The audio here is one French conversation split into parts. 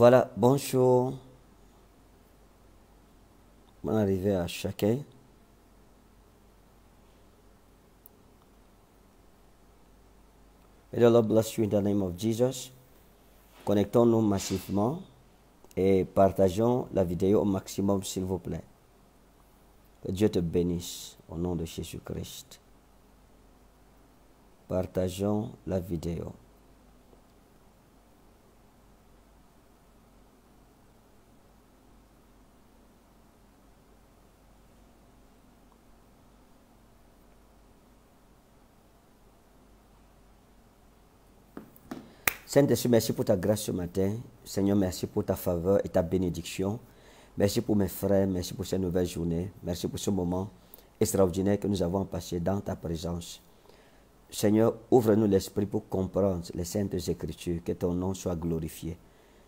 Voilà, bonjour. bon arrivé à chacun. et bless you in the name of Jesus. Connectons-nous massivement et partageons la vidéo au maximum, s'il vous plaît. Que Dieu te bénisse au nom de Jésus-Christ. Partageons la vidéo. Saint-Esprit, merci pour ta grâce ce matin. Seigneur, merci pour ta faveur et ta bénédiction. Merci pour mes frères, merci pour cette nouvelle journée. Merci pour ce moment extraordinaire que nous avons passé dans ta présence. Seigneur, ouvre-nous l'esprit pour comprendre les saintes écritures, que ton nom soit glorifié,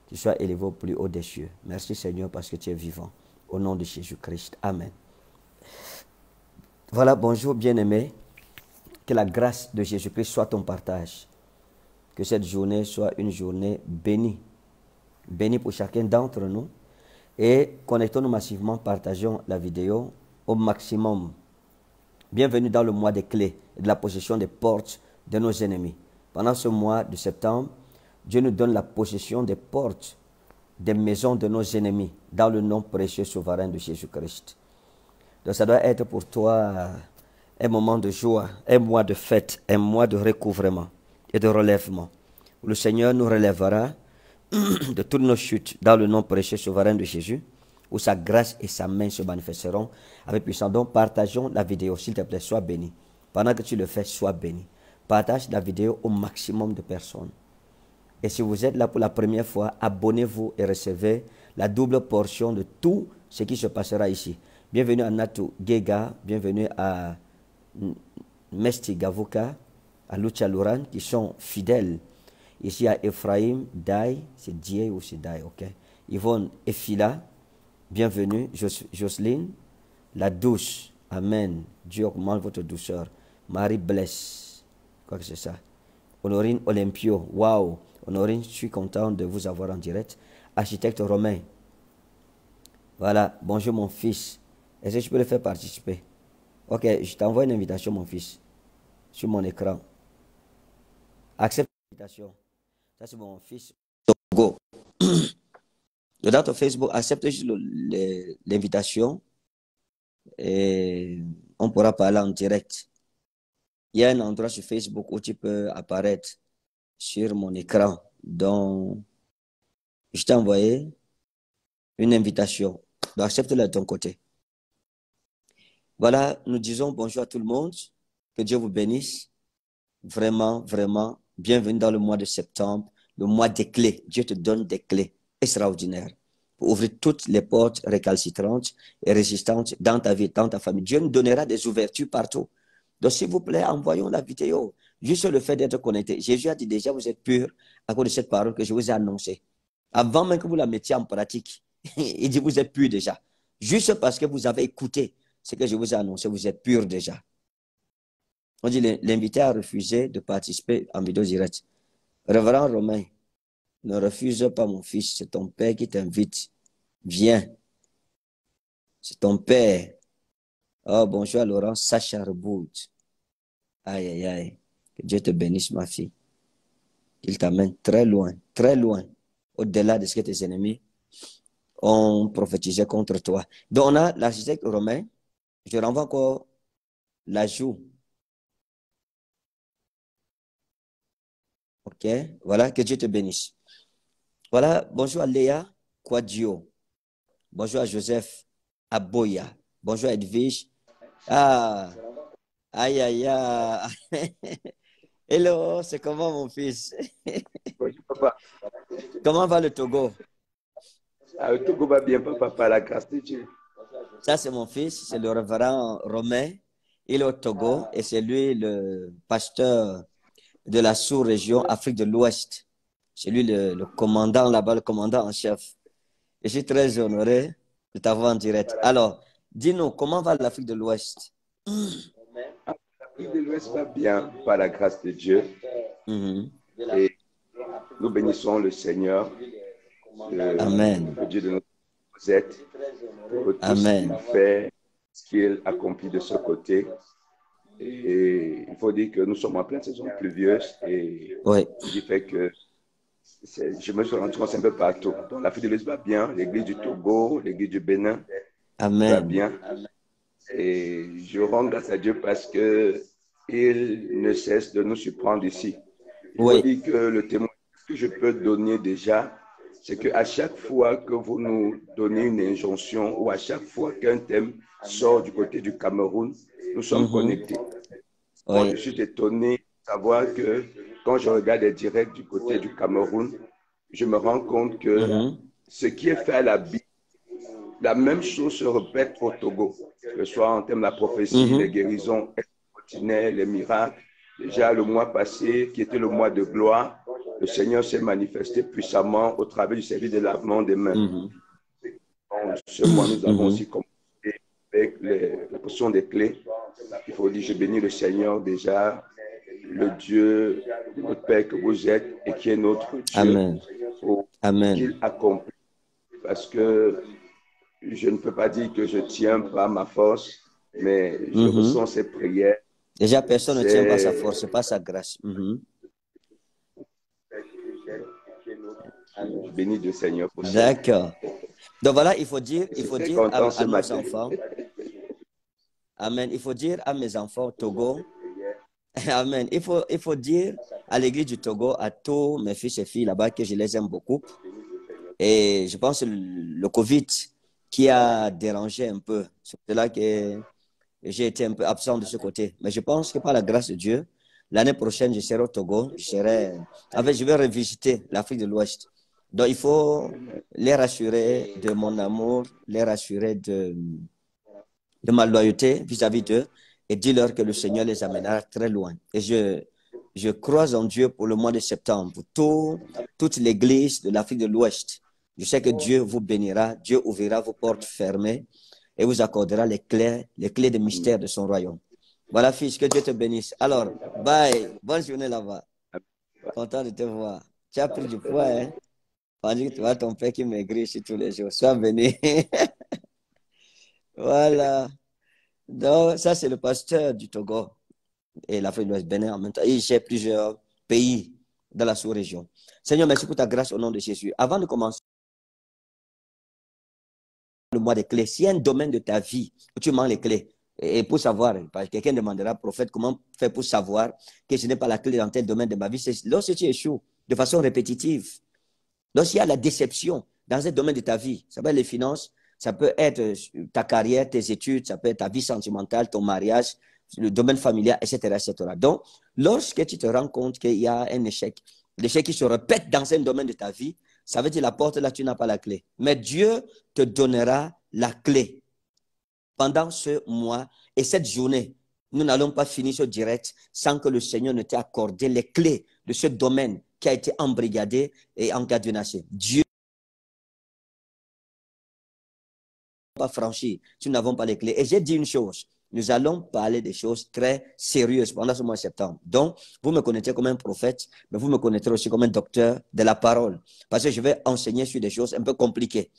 que tu sois élevé au plus haut des cieux. Merci Seigneur parce que tu es vivant. Au nom de Jésus-Christ. Amen. Voilà, bonjour bien-aimé. Que la grâce de Jésus-Christ soit ton partage. Que cette journée soit une journée bénie, bénie pour chacun d'entre nous. Et connectons-nous massivement, partageons la vidéo au maximum. Bienvenue dans le mois des clés et de la possession des portes de nos ennemis. Pendant ce mois de septembre, Dieu nous donne la possession des portes des maisons de nos ennemis dans le nom précieux souverain de Jésus-Christ. Donc ça doit être pour toi un moment de joie, un mois de fête, un mois de recouvrement et de relèvement. Le Seigneur nous relèvera de toutes nos chutes dans le nom précieux souverain de Jésus, où sa grâce et sa main se manifesteront avec puissance. Donc partageons la vidéo, s'il te plaît, sois béni. Pendant que tu le fais, sois béni. Partage la vidéo au maximum de personnes. Et si vous êtes là pour la première fois, abonnez-vous et recevez la double portion de tout ce qui se passera ici. Bienvenue à Natu Gega, bienvenue à Mesti Gavuka, à Luchaluran qui sont fidèles. Ici, à Ephraim, Dai, c'est Dieu ou c'est Dai, ok. Yvonne Ephila, bienvenue. Jocelyne, la douce, Amen. Dieu augmente votre douceur. Marie blesse, quoi que c'est ça. Honorine Olympio, waouh. Honorine, je suis content de vous avoir en direct. Architecte romain, voilà, bonjour mon fils. Est-ce que je peux le faire participer Ok, je t'envoie une invitation, mon fils, sur mon écran. Accepte l'invitation. Ça, c'est mon fils. Togo. Le date Facebook, accepte juste l'invitation et on pourra parler en direct. Il y a un endroit sur Facebook où tu peux apparaître sur mon écran. Donc, je t'ai envoyé une invitation. Donc, accepte-la de ton côté. Voilà, nous disons bonjour à tout le monde. Que Dieu vous bénisse. Vraiment, vraiment, Bienvenue dans le mois de septembre, le mois des clés. Dieu te donne des clés extraordinaires pour ouvrir toutes les portes récalcitrantes et résistantes dans ta vie, dans ta famille. Dieu nous donnera des ouvertures partout. Donc, s'il vous plaît, envoyons la vidéo. Juste le fait d'être connecté. Jésus a dit déjà, vous êtes pur à cause de cette parole que je vous ai annoncée. Avant même que vous la mettiez en pratique, il dit, vous êtes purs déjà. Juste parce que vous avez écouté ce que je vous ai annoncé, vous êtes pur déjà. On dit l'invité à refuser de participer en vidéo directe. Révérend Romain, ne refuse pas mon fils, c'est ton père qui t'invite. Viens. C'est ton père. Oh, bonjour Laurent, Sacha Aïe, aïe, aïe. Que Dieu te bénisse, ma fille. Il t'amène très loin, très loin, au-delà de ce que tes ennemis ont prophétisé contre toi. Donc, on l'architecte romain. Je renvoie encore l'ajout Voilà, que Dieu te bénisse. Voilà, bonjour à Léa Quadio. Bonjour à Joseph Aboya. Bonjour à Edwige. Ah, aïe, aïe, aïe. Hello, c'est comment mon fils Bonjour papa. Comment va le Togo ah, Le Togo va bien, papa, la grâce de Dieu. Ça, c'est mon fils, c'est le révérend Romain. Il est au Togo et c'est lui le pasteur de la sous-région Afrique de l'Ouest. C'est lui le, commandant là-bas, le commandant en chef. Et je suis très honoré de t'avoir en direct. Alors, dis-nous, comment va l'Afrique de l'Ouest L'Afrique de l'Ouest va bien, par la grâce de Dieu. Mhm. Et nous bénissons le Seigneur, le, euh, Amen. le Dieu de nos Amen. Amen. ce qu'il fait, ce qu'il accomplit de ce côté. Et il faut dire que nous sommes en pleine saison pluvieuse et oui. ce fait que je me suis rendu compte un peu partout. Donc, la fidélité va bien, l'église du Togo, l'église du Bénin va bien. Et je rends grâce à Dieu parce que il ne cesse de nous surprendre ici. Il oui. faut dire que le témoignage que je peux donner déjà, c'est qu'à chaque fois que vous nous donnez une injonction ou à chaque fois qu'un thème sort du côté du Cameroun, nous sommes mhm. connectés. Moi, je suis étonné de savoir que quand je regarde les directs du côté du Cameroun, je me rends compte que mhm. ce qui est fait à la Bible, la même chose se répète au Togo, que ce soit en termes de la prophétie, mhm. les guérisons extraordinaires, les miracles, Déjà le mois passé, qui était le mois de gloire, le Seigneur s'est manifesté puissamment au travers du service de lavement des mains. Mhm. ce mois, nous avons mhm. aussi commencé avec la portion des clés. Il faut dire, je bénis le Seigneur déjà, le Dieu, notre Père que vous êtes et qui est notre Dieu. Amen. Amen. Qu'il Parce que je ne peux pas dire que je tiens par ma force, mais je mhm. ressens ses prières Déjà, personne ne tient pas sa force, pas sa grâce. Bénis mhm. Béni du Seigneur. D'accord. Donc voilà, il faut dire, il faut dire à, nos enfants. Amen. Il faut dire à mes enfants Togo. Amen. Il faut, il faut dire à l'église du Togo, à tous mes fils et filles là-bas que je les aime beaucoup. Et je pense que le Covid qui a dérangé un peu. C'est là que j'ai été un peu absent de ce côté. Mais je pense que par la grâce de Dieu, l'année prochaine, je serai au Togo. Je, serai... Avec, je vais revisiter l'Afrique de l'Ouest. Donc, il faut les rassurer de mon amour, les rassurer de, de ma loyauté vis-à-vis d'eux et dire leur que le Seigneur les amènera très loin. Et je, je crois en Dieu pour le mois de septembre, pour tout, toute l'église de l'Afrique de l'Ouest. Je sais que oh. Dieu vous bénira, Dieu ouvrira vos portes fermées et vous accordera les clés, les clés des mystères de son royaume. Voilà, fils, que Dieu te bénisse. Alors, bye, bonne journée là-bas. Content de te voir. Tu as pris du poids, hein? Pendant que tu vois ton père qui maigrit tous les jours. Sois béni. voilà. Donc, ça, c'est le pasteur du Togo et l'Afrique de l'Ouest, Bénin en même Il plusieurs pays dans la sous-région. Seigneur, merci pour ta grâce au nom de Jésus. Avant de commencer, le mois des clés. S'il y a un domaine de ta vie où tu manques les clés, et pour savoir, quelqu'un demandera, prophète, comment faire pour savoir que je n'ai pas la clé dans tel domaine de ma vie C'est lorsque tu échoues de façon répétitive, lorsqu'il y a la déception dans un domaine de ta vie, ça peut être les finances, ça peut être euh, ta carrière, tes études, ça peut être ta vie sentimentale, ton mariage, le domaine familial, etc. etc. Donc, lorsque tu te rends compte qu'il y a un échec, l'échec qui se répète dans un domaine de ta vie, ça veut dire la porte là, tu n'as pas la clé. Mais Dieu te donnera la clé pendant ce mois et cette journée. Nous n'allons pas finir ce direct sans que le Seigneur ne t'ait accordé les clés de ce domaine qui a été embrigadé et encadré. Dieu pas franchi. nous n'avons pas les clés. Et j'ai dit une chose nous allons parler des choses très sérieuses pendant ce mois de septembre. Donc, vous me connaissez comme un prophète, mais vous me connaîtrez aussi comme un docteur de la parole, parce que je vais enseigner sur des choses un peu compliquées.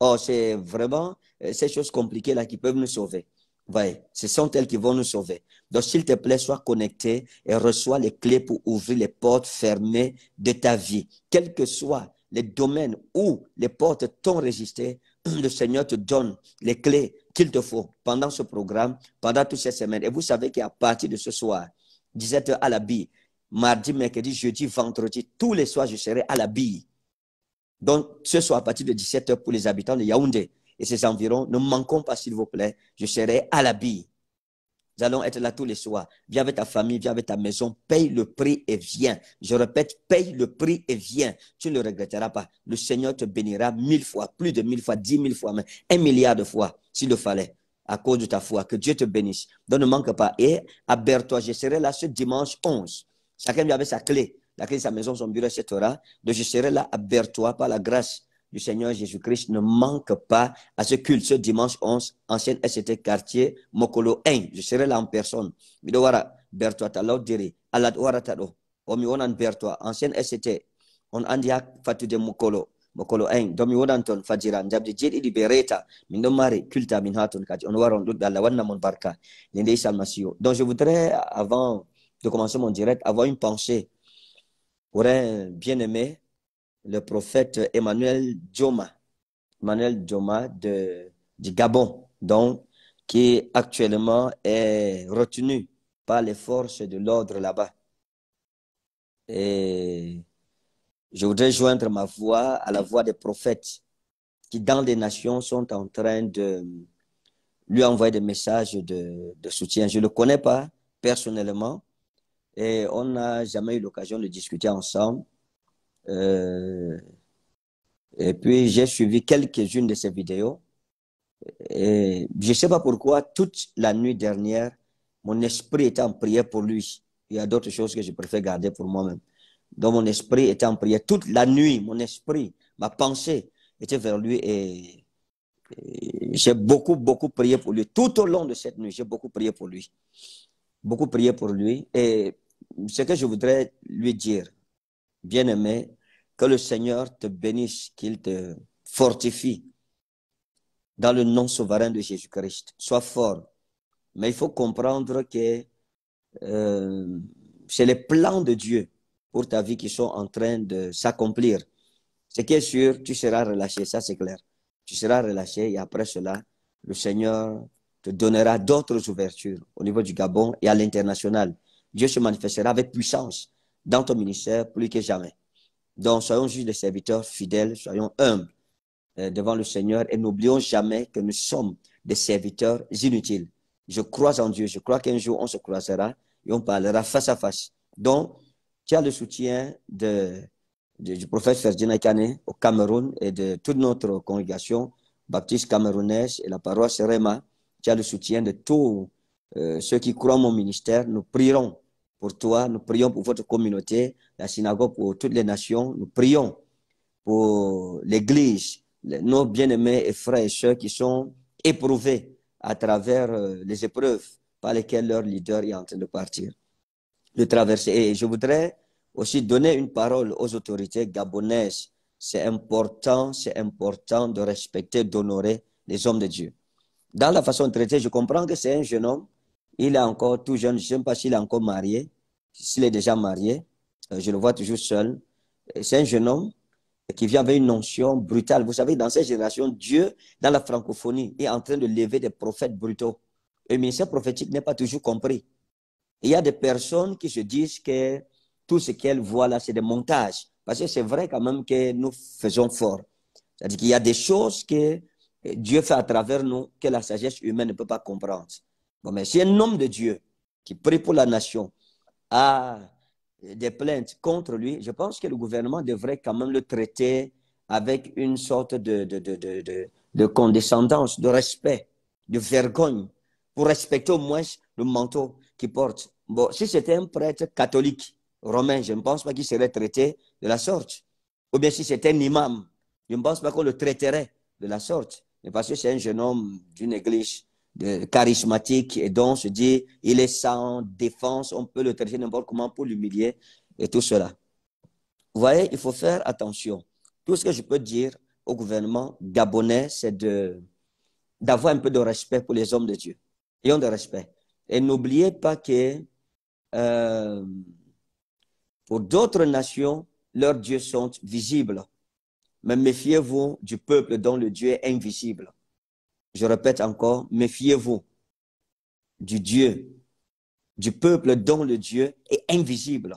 Or, c'est vraiment euh, ces choses compliquées-là qui peuvent nous sauver. Voyez, ce sont elles qui vont nous sauver. Donc, s'il te plaît, sois connecté et reçois les clés pour ouvrir les portes fermées de ta vie. Quels que soient les domaines où les portes t'ont résisté, le Seigneur te donne les clés qu'il te faut pendant ce programme, pendant toutes ces semaines. Et vous savez qu'à partir de ce soir, 17h à la bille, mardi, mercredi, jeudi, vendredi, tous les soirs, je serai à la bille. Donc, ce soir, à partir de 17h pour les habitants de Yaoundé et ses environs, ne manquons pas, s'il vous plaît, je serai à la bille. Nous allons être là tous les soirs. Viens avec ta famille, viens avec ta maison, paye le prix et viens. Je répète, paye le prix et viens. Tu ne le regretteras pas. Le Seigneur te bénira mille fois, plus de mille fois, dix mille fois, même un milliard de fois, s'il le fallait, à cause de ta foi. Que Dieu te bénisse. Donc ne manque pas. Et à toi Je serai là ce dimanche 11. Chacun vient avait sa clé. La clé de sa maison, son bureau, etc. Donc je serai là, à toi par la grâce du Seigneur Jésus-Christ ne manque pas à ce culte ce dimanche 11, ancienne SCT quartier Mokolo 1. Je serai là en personne. Midowara Bertoa Talo, Diri, Alad Waratado, Omi Onan Bertoa, ancienne SCT, on andia Fatu de Mokolo, mokolo en domi wonanton fajiran jabdi jeeɗiɗi be reta min ɗon mari culta on wara on ɗuɗɗo allah donc je voudrais avant de commencer mon direct avoir une pensée pour bien aimé le prophète Emmanuel Djoma, Emmanuel Dioma du Gabon, donc, qui actuellement est retenu par les forces de l'ordre là-bas. Et je voudrais joindre ma voix à la voix des prophètes qui, dans les nations, sont en train de lui envoyer des messages de soutien. Je ne le connais pas personnellement et on n'a jamais eu l'occasion de discuter ensemble. Euh, et puis, j'ai suivi quelques-unes de ses vidéos. Et je ne sais pas pourquoi, toute la nuit dernière, mon esprit était en prière pour lui. Il y a d'autres choses que je préfère garder pour moi-même. Donc, mon esprit était en prière. Toute la nuit, mon esprit, ma pensée était vers lui et, et j'ai beaucoup, beaucoup prié pour lui. Tout au long de cette nuit, j'ai beaucoup prié pour lui. Beaucoup prié pour lui. Et ce que je voudrais lui dire, bien-aimé, que le Seigneur te bénisse, qu'il te fortifie dans le nom souverain de Jésus-Christ. Sois fort. Mais il faut comprendre que euh, c'est les plans de Dieu pour ta vie qui sont en train de s'accomplir. Ce qui est sûr, tu seras relâché, ça c'est clair. Tu seras relâché et après cela, le Seigneur te donnera d'autres ouvertures au niveau du Gabon et à l'international. Dieu se manifestera avec puissance dans ton ministère, plus que jamais. Donc, soyons juste des serviteurs fidèles, soyons humbles euh, devant le Seigneur et n'oublions jamais que nous sommes des serviteurs inutiles. Je crois en Dieu, je crois qu'un jour on se croisera et on parlera face à face. Donc, tu as le soutien de, du prophète Ferdinand Kané au Cameroun et de toute notre congrégation baptiste camerounaise et la paroisse Rema. Tu as le soutien de tous euh, ceux qui croient en mon ministère. Nous prierons pour toi, nous prions pour votre communauté, la synagogue, pour toutes les nations, nous prions pour l'Église, nos bien-aimés et frères et sœurs qui sont éprouvés à travers euh, les épreuves par lesquelles leur leader est en train de partir, de traverser. Et je voudrais aussi donner une parole aux autorités gabonaises. C'est important, c'est important de respecter, d'honorer les hommes de Dieu. Dans la façon de traiter, je comprends que c'est un jeune homme. Il est encore tout jeune. Je ne sais pas s'il est encore marié s'il est déjà marié, euh, je le vois toujours seul. C'est un jeune homme qui vient avec une notion brutale. Vous savez, dans cette génération, Dieu, dans la francophonie, est en train de lever des prophètes brutaux. Le ministère prophétique n'est pas toujours compris. Il y a des personnes qui se disent que tout ce qu'elles voient là, c'est des montages. Parce que c'est vrai quand même que nous faisons fort. C'est-à-dire qu'il y a des choses que Dieu fait à travers nous que la sagesse humaine ne peut pas comprendre. Bon, mais si un homme de Dieu qui prie pour la nation, à des plaintes contre lui, je pense que le gouvernement devrait quand même le traiter avec une sorte de, de, de, de, de condescendance, de respect, de vergogne, pour respecter au moins le manteau qu'il porte. Bon, si c'était un prêtre catholique romain, je ne pense pas qu'il serait traité de la sorte. Ou bien si c'était un imam, je ne pense pas qu'on le traiterait de la sorte. Mais parce que c'est un jeune homme d'une église charismatique et donc se dit il est sans défense, on peut le traiter n'importe comment pour l'humilier et tout cela. Vous voyez, il faut faire attention. Tout ce que je peux dire au gouvernement gabonais, c'est de, d'avoir un peu de respect pour les hommes de Dieu. Ayons de respect. Et n'oubliez pas que euh, pour d'autres nations, leurs dieux sont visibles. Mais méfiez-vous du peuple dont le Dieu est invisible je répète encore, méfiez-vous du Dieu, du peuple dont le Dieu est invisible.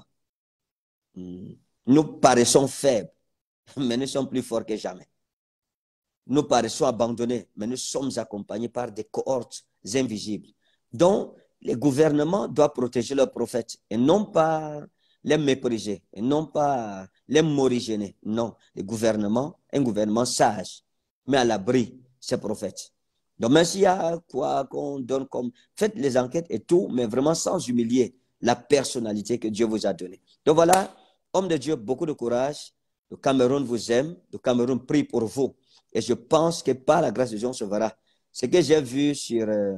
Hmm. Nous paraissons faibles, mais nous sommes plus forts que jamais. Nous paraissons abandonnés, mais nous sommes accompagnés par des cohortes invisibles. dont les gouvernements doivent protéger leurs prophètes et non pas les mépriser, et non pas les morigéner. Non, les gouvernements, un gouvernement sage, mais à l'abri ses prophètes. Donc, même s'il y a quoi qu'on donne comme. Faites les enquêtes et tout, mais vraiment sans humilier la personnalité que Dieu vous a donnée. Donc voilà, homme de Dieu, beaucoup de courage. Le Cameroun vous aime. Le Cameroun prie pour vous. Et je pense que par la grâce de Dieu, on se verra. Ce que j'ai vu sur. Euh,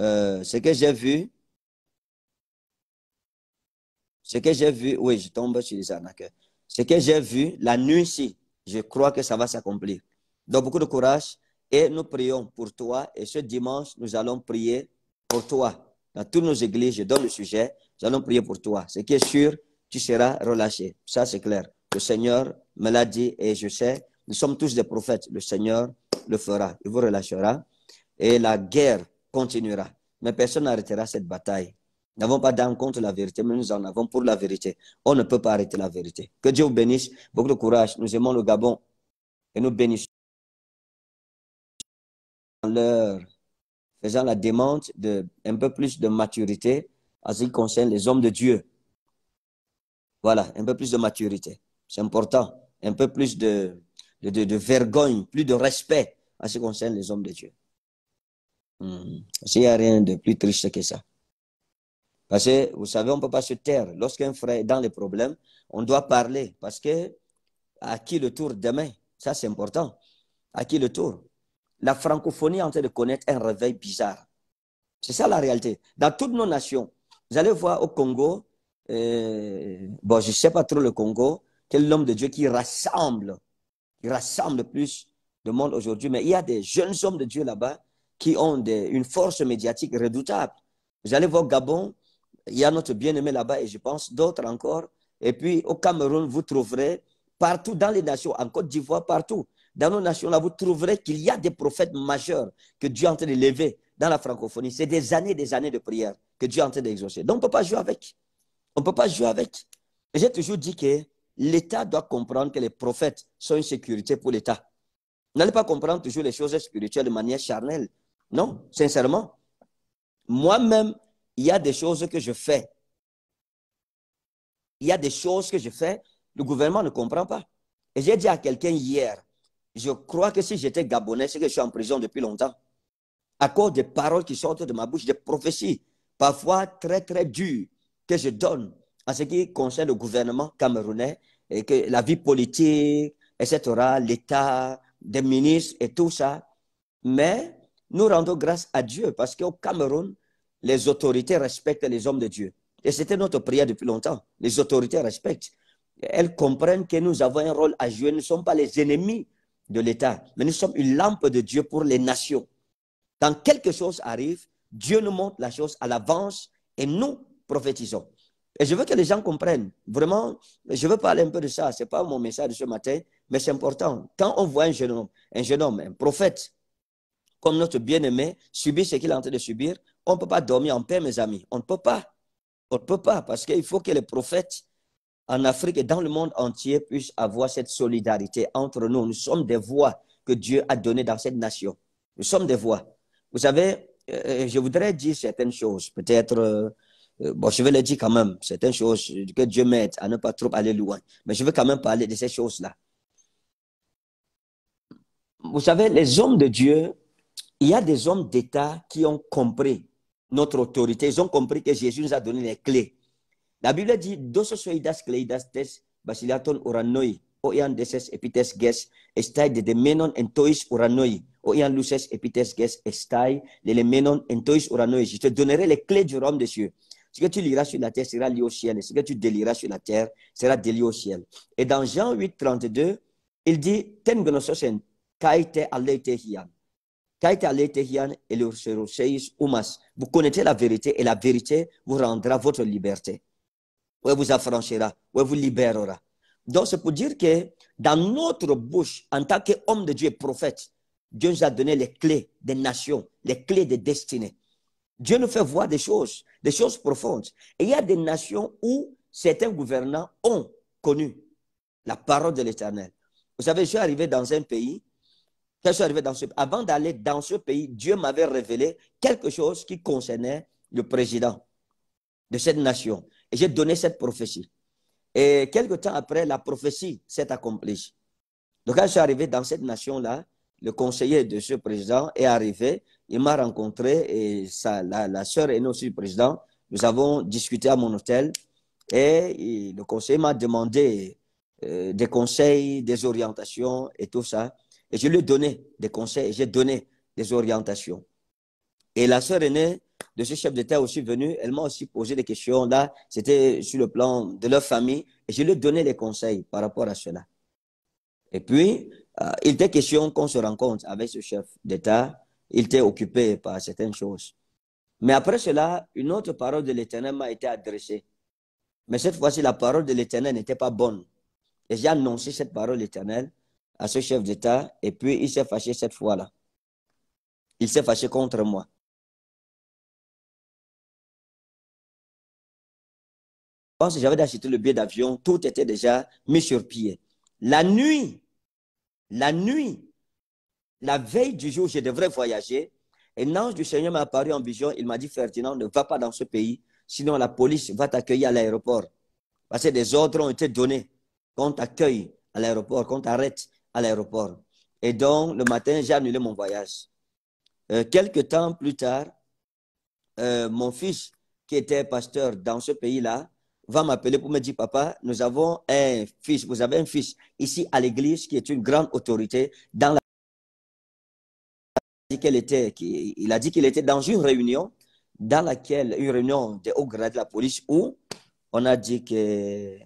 euh, ce que j'ai vu. Ce que j'ai vu. Oui, je tombe sur les arnaqueurs. Ce que j'ai vu la nuit ici, je crois que ça va s'accomplir. Donc, beaucoup de courage et nous prions pour toi. Et ce dimanche, nous allons prier pour toi. Dans toutes nos églises, je donne le sujet, nous allons prier pour toi. Ce qui est sûr, tu seras relâché. Ça, c'est clair. Le Seigneur me l'a dit et je sais, nous sommes tous des prophètes. Le Seigneur le fera. Il vous relâchera et la guerre continuera. Mais personne n'arrêtera cette bataille. Nous n'avons pas d'âme contre la vérité, mais nous en avons pour la vérité. On ne peut pas arrêter la vérité. Que Dieu vous bénisse. Beaucoup de courage. Nous aimons le Gabon et nous bénissons en leur faisant la demande de un peu plus de maturité en ce qui concerne les hommes de Dieu. Voilà, un peu plus de maturité. C'est important. Un peu plus de, de, de, vergogne, plus de respect en ce qui concerne les hommes de Dieu. Hmm. S'il Il n'y a rien de plus triste que ça. Parce que, vous savez, on ne peut pas se taire. Lorsqu'un frère est dans les problèmes, on doit parler. Parce que, à qui le tour demain Ça, c'est important. À qui le tour la francophonie est en train de connaître un réveil bizarre. C'est ça la réalité. Dans toutes nos nations, vous allez voir au Congo, euh, bon, je ne sais pas trop le Congo, quel l'homme de Dieu qui rassemble, qui rassemble plus de monde aujourd'hui, mais il y a des jeunes hommes de Dieu là-bas qui ont une force médiatique redoutable. Vous allez voir au Gabon, il y a notre bien-aimé là-bas et je pense d'autres encore. Et puis au Cameroun, vous trouverez partout dans les nations, en Côte d'Ivoire, partout, dans nos nations, là, vous trouverez qu'il y a des prophètes majeurs que Dieu est en train de lever dans la francophonie. C'est des années des années de prière que Dieu est en train d'exaucer. Donc, on ne peut pas jouer avec. On ne peut pas jouer avec. Et J'ai toujours dit que l'État doit comprendre que les prophètes sont une sécurité pour l'État. N'allez pas comprendre toujours les choses spirituelles de manière charnelle. Non, sincèrement. Moi-même, il y a des choses que je fais. Il y a des choses que je fais, le gouvernement ne comprend pas. Et j'ai dit à quelqu'un hier, je crois que si j'étais Gabonais, c'est que je suis en prison depuis longtemps. À cause des paroles qui sortent de ma bouche, des prophéties, parfois très, très dures, que je donne en ce qui concerne le gouvernement camerounais, et que la vie politique, etc., l'État, des ministres et tout ça. Mais nous rendons grâce à Dieu parce qu'au Cameroun, les autorités respectent les hommes de Dieu. Et c'était notre prière depuis longtemps. Les autorités respectent. Elles comprennent que nous avons un rôle à jouer. Nous ne sommes pas les ennemis de l'État, mais nous sommes une lampe de Dieu pour les nations. Quand quelque chose arrive, Dieu nous montre la chose à l'avance et nous prophétisons. Et je veux que les gens comprennent. Vraiment, je veux parler un peu de ça. Ce n'est pas mon message de ce matin, mais c'est important. Quand on voit un jeune homme, un jeune homme, un prophète, comme notre bien-aimé, subir ce qu'il est en train de subir, on ne peut pas dormir en paix, mes amis. On ne peut pas. On ne peut pas parce qu'il faut que les prophètes en Afrique et dans le monde entier puisse avoir cette solidarité entre nous. Nous sommes des voix que Dieu a données dans cette nation. Nous sommes des voix. Vous savez, euh, euh, je voudrais dire certaines choses, peut-être, euh, bon, je vais le dire quand même, certaines choses que Dieu m'aide à ne pas trop aller loin, mais je veux quand même parler de ces choses-là. Vous savez, les hommes de Dieu, il y a des hommes d'État qui ont compris notre autorité, ils ont compris que Jésus nous a donné les clés la Bible dit Dososoidas tes basilaton uranoi, oian deses epites ges, estai de demenon entois uranoi, oian luces epites ges, estai de demenon entois uranoi. Je te donnerai les clés du royaume des cieux. Ce que tu liras sur la terre sera lié au ciel, et ce que tu déliras sur la terre sera délié au ciel. Et dans Jean 8, 32, il dit Ten gnososen, kaite aleite hiam. Kaite aleite hiam, eleuseroseis umas. Vous connaissez la vérité, et la vérité vous rendra votre liberté où elle vous affranchira, où elle vous libérera. Donc, c'est pour dire que dans notre bouche, en tant qu'homme de Dieu et prophète, Dieu nous a donné les clés des nations, les clés des destinées. Dieu nous fait voir des choses, des choses profondes. Et il y a des nations où certains gouvernants ont connu la parole de l'Éternel. Vous savez, je suis arrivé dans un pays, je suis arrivé dans ce, avant d'aller dans ce pays, Dieu m'avait révélé quelque chose qui concernait le président de cette nation. Et j'ai donné cette prophétie. Et quelque temps après, la prophétie s'est accomplie. Donc, quand je suis arrivé dans cette nation-là, le conseiller de ce président est arrivé. Il m'a rencontré et la, la sœur est aussi du président. Nous avons discuté à mon hôtel et le conseiller m'a demandé euh, des conseils, des orientations et tout ça. Et je lui ai donné des conseils, Et j'ai donné des orientations. Et la sœur aînée de ce chef d'État aussi venu Elle m'a aussi posé des questions. Là, c'était sur le plan de leur famille. Et je lui ai donné des conseils par rapport à cela. Et puis, euh, il était question qu'on se rencontre avec ce chef d'État. Il était occupé par certaines choses. Mais après cela, une autre parole de l'Éternel m'a été adressée. Mais cette fois-ci, la parole de l'Éternel n'était pas bonne. Et j'ai annoncé cette parole éternelle à ce chef d'État. Et puis, il s'est fâché cette fois-là. Il s'est fâché contre moi. j'avais acheté le billet d'avion, tout était déjà mis sur pied. La nuit, la nuit, la veille du jour où je devrais voyager, un ange du Seigneur m'a apparu en vision. Il m'a dit Ferdinand, ne va pas dans ce pays, sinon la police va t'accueillir à l'aéroport. Parce que des ordres ont été donnés qu'on t'accueille à l'aéroport, qu'on t'arrête à l'aéroport. Et donc, le matin, j'ai annulé mon voyage. Euh, quelques temps plus tard, euh, mon fils, qui était pasteur dans ce pays-là, va m'appeler pour me dire, papa, nous avons un fils, vous avez un fils ici à l'église qui est une grande autorité dans la... Il, il a dit qu'il était dans une réunion, dans laquelle, une réunion de haut grade de la police, où on a dit que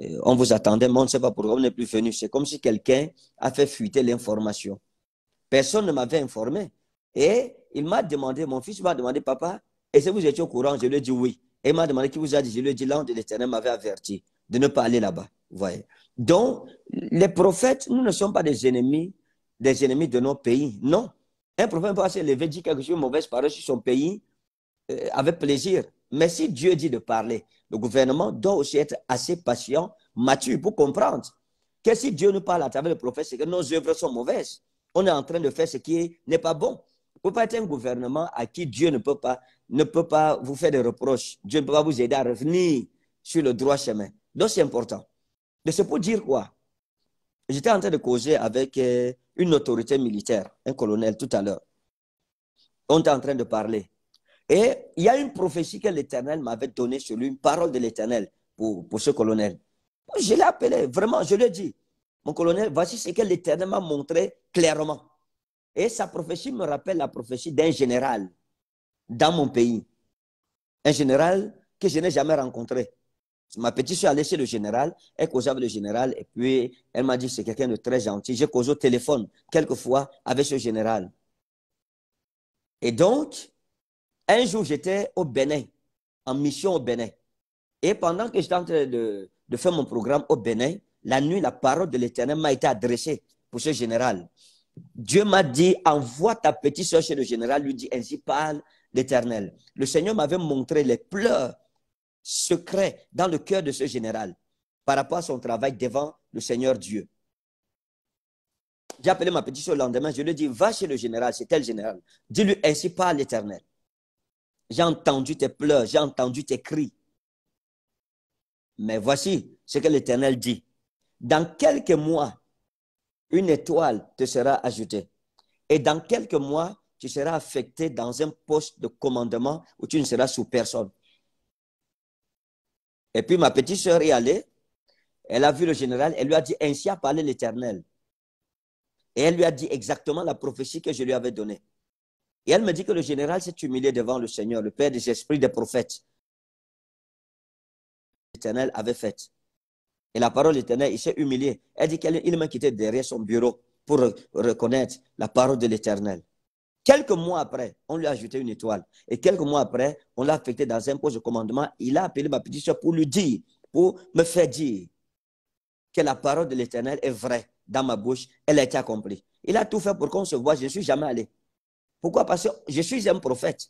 euh, on vous attendait, mais on ne sait pas pourquoi on n'est plus venu. C'est comme si quelqu'un a fait fuiter l'information. Personne ne m'avait informé. Et il m'a demandé, mon fils m'a demandé, papa, est-ce que vous étiez au courant Je lui ai dit oui. Et il m'a demandé qui vous a dit. Je lui ai dit, l'ange de l'éternel m'avait averti de ne pas aller là-bas. Voyez. Donc, les prophètes, nous ne sommes pas des ennemis, des ennemis de nos pays. Non. Un prophète peut se lever, dire quelque chose de mauvaise parole sur son pays euh, avec plaisir. Mais si Dieu dit de parler, le gouvernement doit aussi être assez patient, mature pour comprendre que si Dieu nous parle à travers le prophète, c'est que nos œuvres sont mauvaises. On est en train de faire ce qui n'est pas bon. Vous ne pas être un gouvernement à qui Dieu ne peut pas ne peut pas vous faire des reproches. Dieu ne peut pas vous aider à revenir sur le droit chemin. Donc, c'est important. Mais c'est pour dire quoi J'étais en train de causer avec euh, une autorité militaire, un colonel, tout à l'heure. On était en train de parler. Et il y a une prophétie que l'Éternel m'avait donnée sur lui, une parole de l'Éternel pour, ce colonel. Je l'ai appelé, vraiment, je lui ai dit, mon colonel, voici ce que l'Éternel m'a montré clairement. Et sa prophétie me rappelle la prophétie d'un général dans mon pays. Un général que je n'ai jamais rencontré. Ma petite soeur a laissé le général, elle causait avec le général et puis elle m'a dit c'est quelqu'un de très gentil. J'ai causé au téléphone quelquefois avec ce général. Et donc, un jour j'étais au Bénin, en mission au Bénin. Et pendant que j'étais en train de, de faire mon programme au Bénin, la nuit, la parole de l'Éternel m'a été adressée pour ce général. Dieu m'a dit, envoie ta petite soeur chez le général, lui dit, ainsi parle l'Éternel. Le Seigneur m'avait montré les pleurs secrets dans le cœur de ce général par rapport à son travail devant le Seigneur Dieu. J'ai appelé ma petite sur le lendemain, je lui ai dit, va chez le général, c'est tel général. Dis-lui ainsi par l'Éternel. J'ai entendu tes pleurs, j'ai entendu tes cris. Mais voici ce que l'Éternel dit. Dans quelques mois, une étoile te sera ajoutée. Et dans quelques mois, tu seras affecté dans un poste de commandement où tu ne seras sous personne. Et puis ma petite sœur est allée, elle a vu le général, elle lui a dit, ainsi a parlé l'Éternel. Et elle lui a dit exactement la prophétie que je lui avais donnée. Et elle me dit que le général s'est humilié devant le Seigneur, le Père des esprits des prophètes. L'Éternel avait fait. Et la parole de l'Éternel, il s'est humilié. Elle dit qu'il m'a quitté derrière son bureau pour reconnaître la parole de l'Éternel. Quelques mois après, on lui a ajouté une étoile. Et quelques mois après, on l'a affecté dans un poste de commandement. Il a appelé ma petite soeur pour lui dire, pour me faire dire que la parole de l'Éternel est vraie dans ma bouche. Elle a été accomplie. Il a tout fait pour qu'on se voit. Je ne suis jamais allé. Pourquoi Parce que je suis un prophète.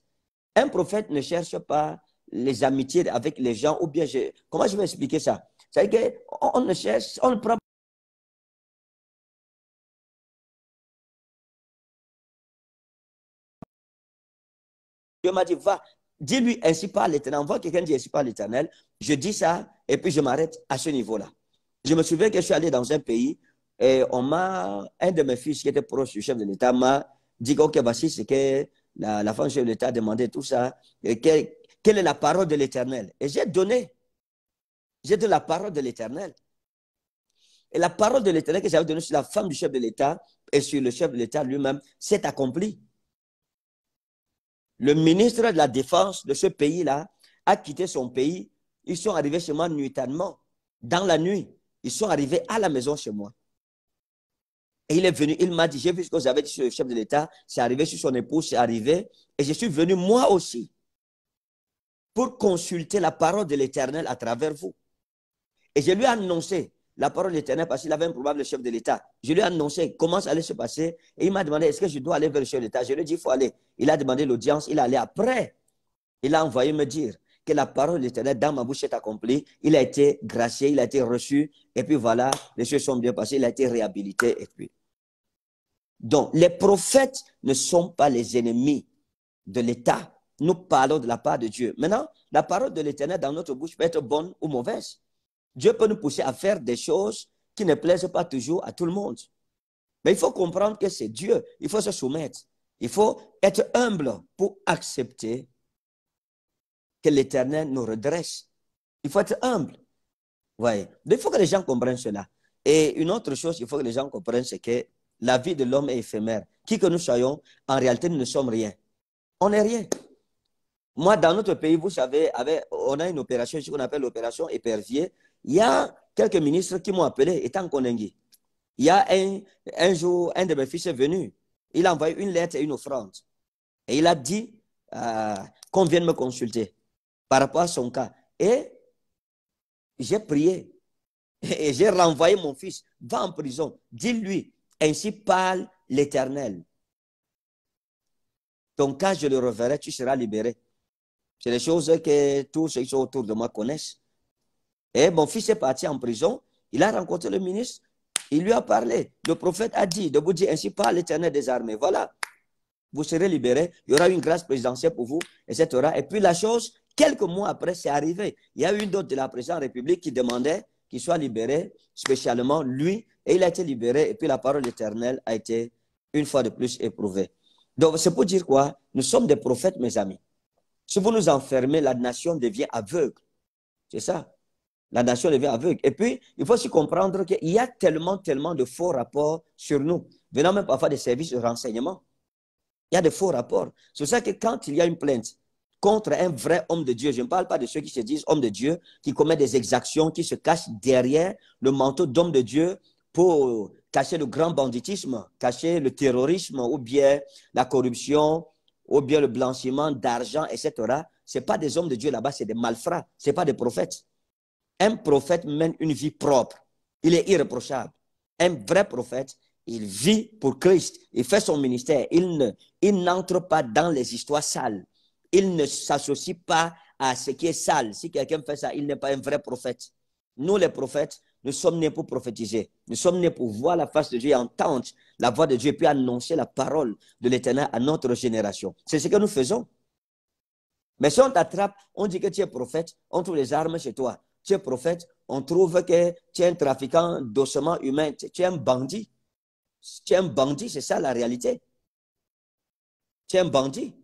Un prophète ne cherche pas les amitiés avec les gens ou bien Comment je vais expliquer ça C'est-à-dire qu'on ne cherche, on ne prend Dieu m'a dit, va, dis-lui ainsi parle l'éternel. On voit quelqu'un dire ainsi par l'éternel. Je dis ça et puis je m'arrête à ce niveau-là. Je me souviens que je suis allé dans un pays et on m'a, un de mes fils qui était proche du chef de l'État m'a dit, OK, voici ce que la, femme du chef de l'État a demandé, tout ça. Et quelle, quelle est la parole de l'éternel? Et j'ai donné. J'ai donné la parole de l'éternel. Et la parole de l'Éternel que j'avais donnée sur la femme du chef de l'État et sur le chef de l'État lui-même s'est accompli le ministre de la Défense de ce pays-là a quitté son pays. Ils sont arrivés chez moi nuitanement, dans la nuit. Ils sont arrivés à la maison chez moi. Et il est venu, il m'a dit, j'ai vu ce que vous avez dit sur le chef de l'État, c'est arrivé sur son épouse, c'est arrivé. Et je suis venu moi aussi pour consulter la parole de l'Éternel à travers vous. Et je lui ai annoncé la parole de l'Éternel parce qu'il avait un le chef de l'État. Je lui ai annoncé comment ça allait se passer et il m'a demandé est-ce que je dois aller vers le chef de l'État. Je lui ai dit il faut aller. Il a demandé l'audience, il est allé après. Il a envoyé me dire que la parole de l'Éternel dans ma bouche est accomplie. Il a été gracié, il a été reçu et puis voilà, les choses sont bien passées, il a été réhabilité et puis. Donc, les prophètes ne sont pas les ennemis de l'État. Nous parlons de la part de Dieu. Maintenant, la parole de l'Éternel dans notre bouche peut être bonne ou mauvaise. Dieu peut nous pousser à faire des choses qui ne plaisent pas toujours à tout le monde. Mais il faut comprendre que c'est Dieu. Il faut se soumettre. Il faut être humble pour accepter que l'Éternel nous redresse. Il faut être humble. Voyez. Il faut que les gens comprennent cela. Et une autre chose, il faut que les gens comprennent, c'est que la vie de l'homme est éphémère. Qui que nous soyons, en réalité, nous ne sommes rien. On n'est rien. Moi, dans notre pays, vous savez, on a une opération, ce qu'on appelle l'opération épervier. Il y a quelques ministres qui m'ont appelé, étant Konengi. Il y a un, jour, un de mes fils est venu. Il a envoyé une lettre et une offrande. Et il a dit euh, qu'on vienne me consulter par rapport à son cas. Et j'ai prié. Et j'ai renvoyé mon fils. Va en prison. Dis-lui, ainsi parle l'Éternel. Ton cas, je le reverrai, tu seras libéré. C'est des choses que tous ceux qui sont autour de moi connaissent. Et eh, mon fils est parti en prison. Il a rencontré le ministre. Il lui a parlé. Le prophète a dit, de vous dire ainsi par l'éternel des armées. Voilà. Vous serez libérés. Il y aura une grâce présidentielle pour vous, etc. Et puis la chose, quelques mois après, c'est arrivé. Il y a eu une autre de la présidente de la République qui demandait qu'il soit libéré, spécialement lui. Et il a été libéré. Et puis la parole éternelle a été une fois de plus éprouvée. Donc, c'est pour dire quoi Nous sommes des prophètes, mes amis. Si vous nous enfermez, la nation devient aveugle. C'est ça la nation devient aveugle. Et puis, il faut aussi comprendre qu'il y a tellement, tellement de faux rapports sur nous, venant même parfois des services de renseignement. Il y a des faux rapports. C'est pour ça que quand il y a une plainte contre un vrai homme de Dieu, je ne parle pas de ceux qui se disent homme de Dieu, qui commettent des exactions, qui se cachent derrière le manteau d'homme de Dieu pour cacher le grand banditisme, cacher le terrorisme ou bien la corruption ou bien le blanchiment d'argent, etc. Ce ne pas des hommes de Dieu là-bas, c'est des malfrats, ce pas des prophètes. Un prophète mène une vie propre. Il est irréprochable. Un vrai prophète, il vit pour Christ. Il fait son ministère. Il n'entre pas dans les histoires sales. Il ne s'associe pas à ce qui est sale. Si quelqu'un fait ça, il n'est pas un vrai prophète. Nous, les prophètes, nous sommes nés pour prophétiser. Nous sommes nés pour voir la face de Dieu et entendre la voix de Dieu, et puis annoncer la parole de l'Éternel à notre génération. C'est ce que nous faisons. Mais si on t'attrape, on dit que tu es prophète, on trouve les armes chez toi tu es prophète, on trouve que tu es un trafiquant d'ossements humains, tu es un bandit. Tu es un bandit, c'est ça la réalité. Tu es un bandit.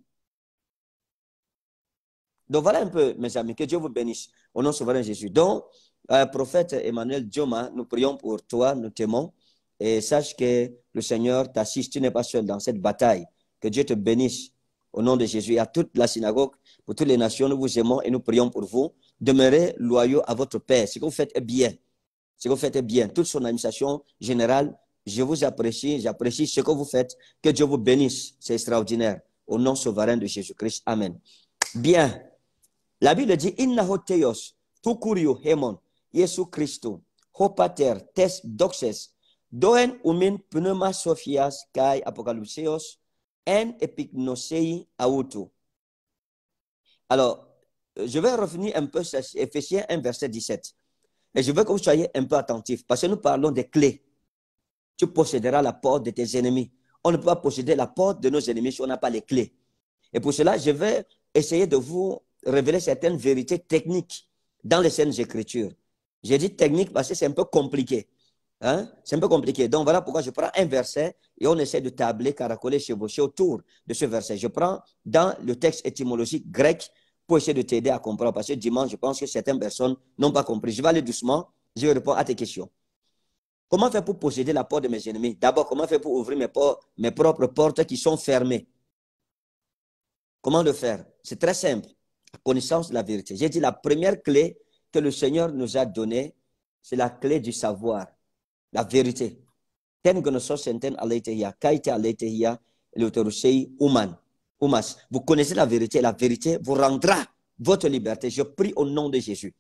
Donc voilà un peu, mes amis, que Dieu vous bénisse au nom souverain Jésus. Donc, euh, prophète Emmanuel Dioma, nous prions pour toi, nous t'aimons, et sache que le Seigneur t'assiste, tu n'es pas seul dans cette bataille. Que Dieu te bénisse au nom de Jésus à toute la synagogue, pour toutes les nations, nous vous aimons et nous prions pour vous demeurez loyaux à votre Père. Ce que vous faites est bien. Ce que vous faites est bien. Toute son administration générale, je vous apprécie, j'apprécie ce que vous faites. Que Dieu vous bénisse. C'est extraordinaire. Au nom souverain de Jésus-Christ. Amen. Bien. La Bible dit, Innahoteos, tu Hemon, Jésus Christo, Hopater, Tes Doxes, Doen Umin Pneuma Sophias, Kai Apocalypseos, En Epignosei Auto. Alors, euh, je vais revenir un peu sur Ephésiens 1, verset 17. Et je veux que vous soyez un peu attentifs, parce que nous parlons des clés. Tu posséderas la porte de tes ennemis. On ne peut pas posséder la porte de nos ennemis si on n'a pas les clés. Et pour cela, je vais essayer de vous révéler certaines vérités techniques dans les scènes Écritures. J'ai dit technique parce que c'est un peu compliqué. Hein? C'est un peu compliqué. Donc voilà pourquoi je prends un verset et on essaie de tabler, caracoler, chevaucher autour de ce verset. Je prends dans le texte étymologique grec pour essayer de t'aider à comprendre. Parce que dimanche, je pense que certaines personnes n'ont pas compris. Je vais aller doucement, je vais répondre à tes questions. Comment faire pour posséder la porte de mes ennemis D'abord, comment faire pour ouvrir mes, portes, mes propres portes qui sont fermées Comment le faire C'est très simple. La connaissance de la vérité. J'ai dit la première clé que le Seigneur nous a donnée, c'est la clé du savoir, la vérité. Ten gonosos senten kaite Oumas, vous connaissez la vérité la vérité vous rendra votre liberté. Je prie au nom de Jésus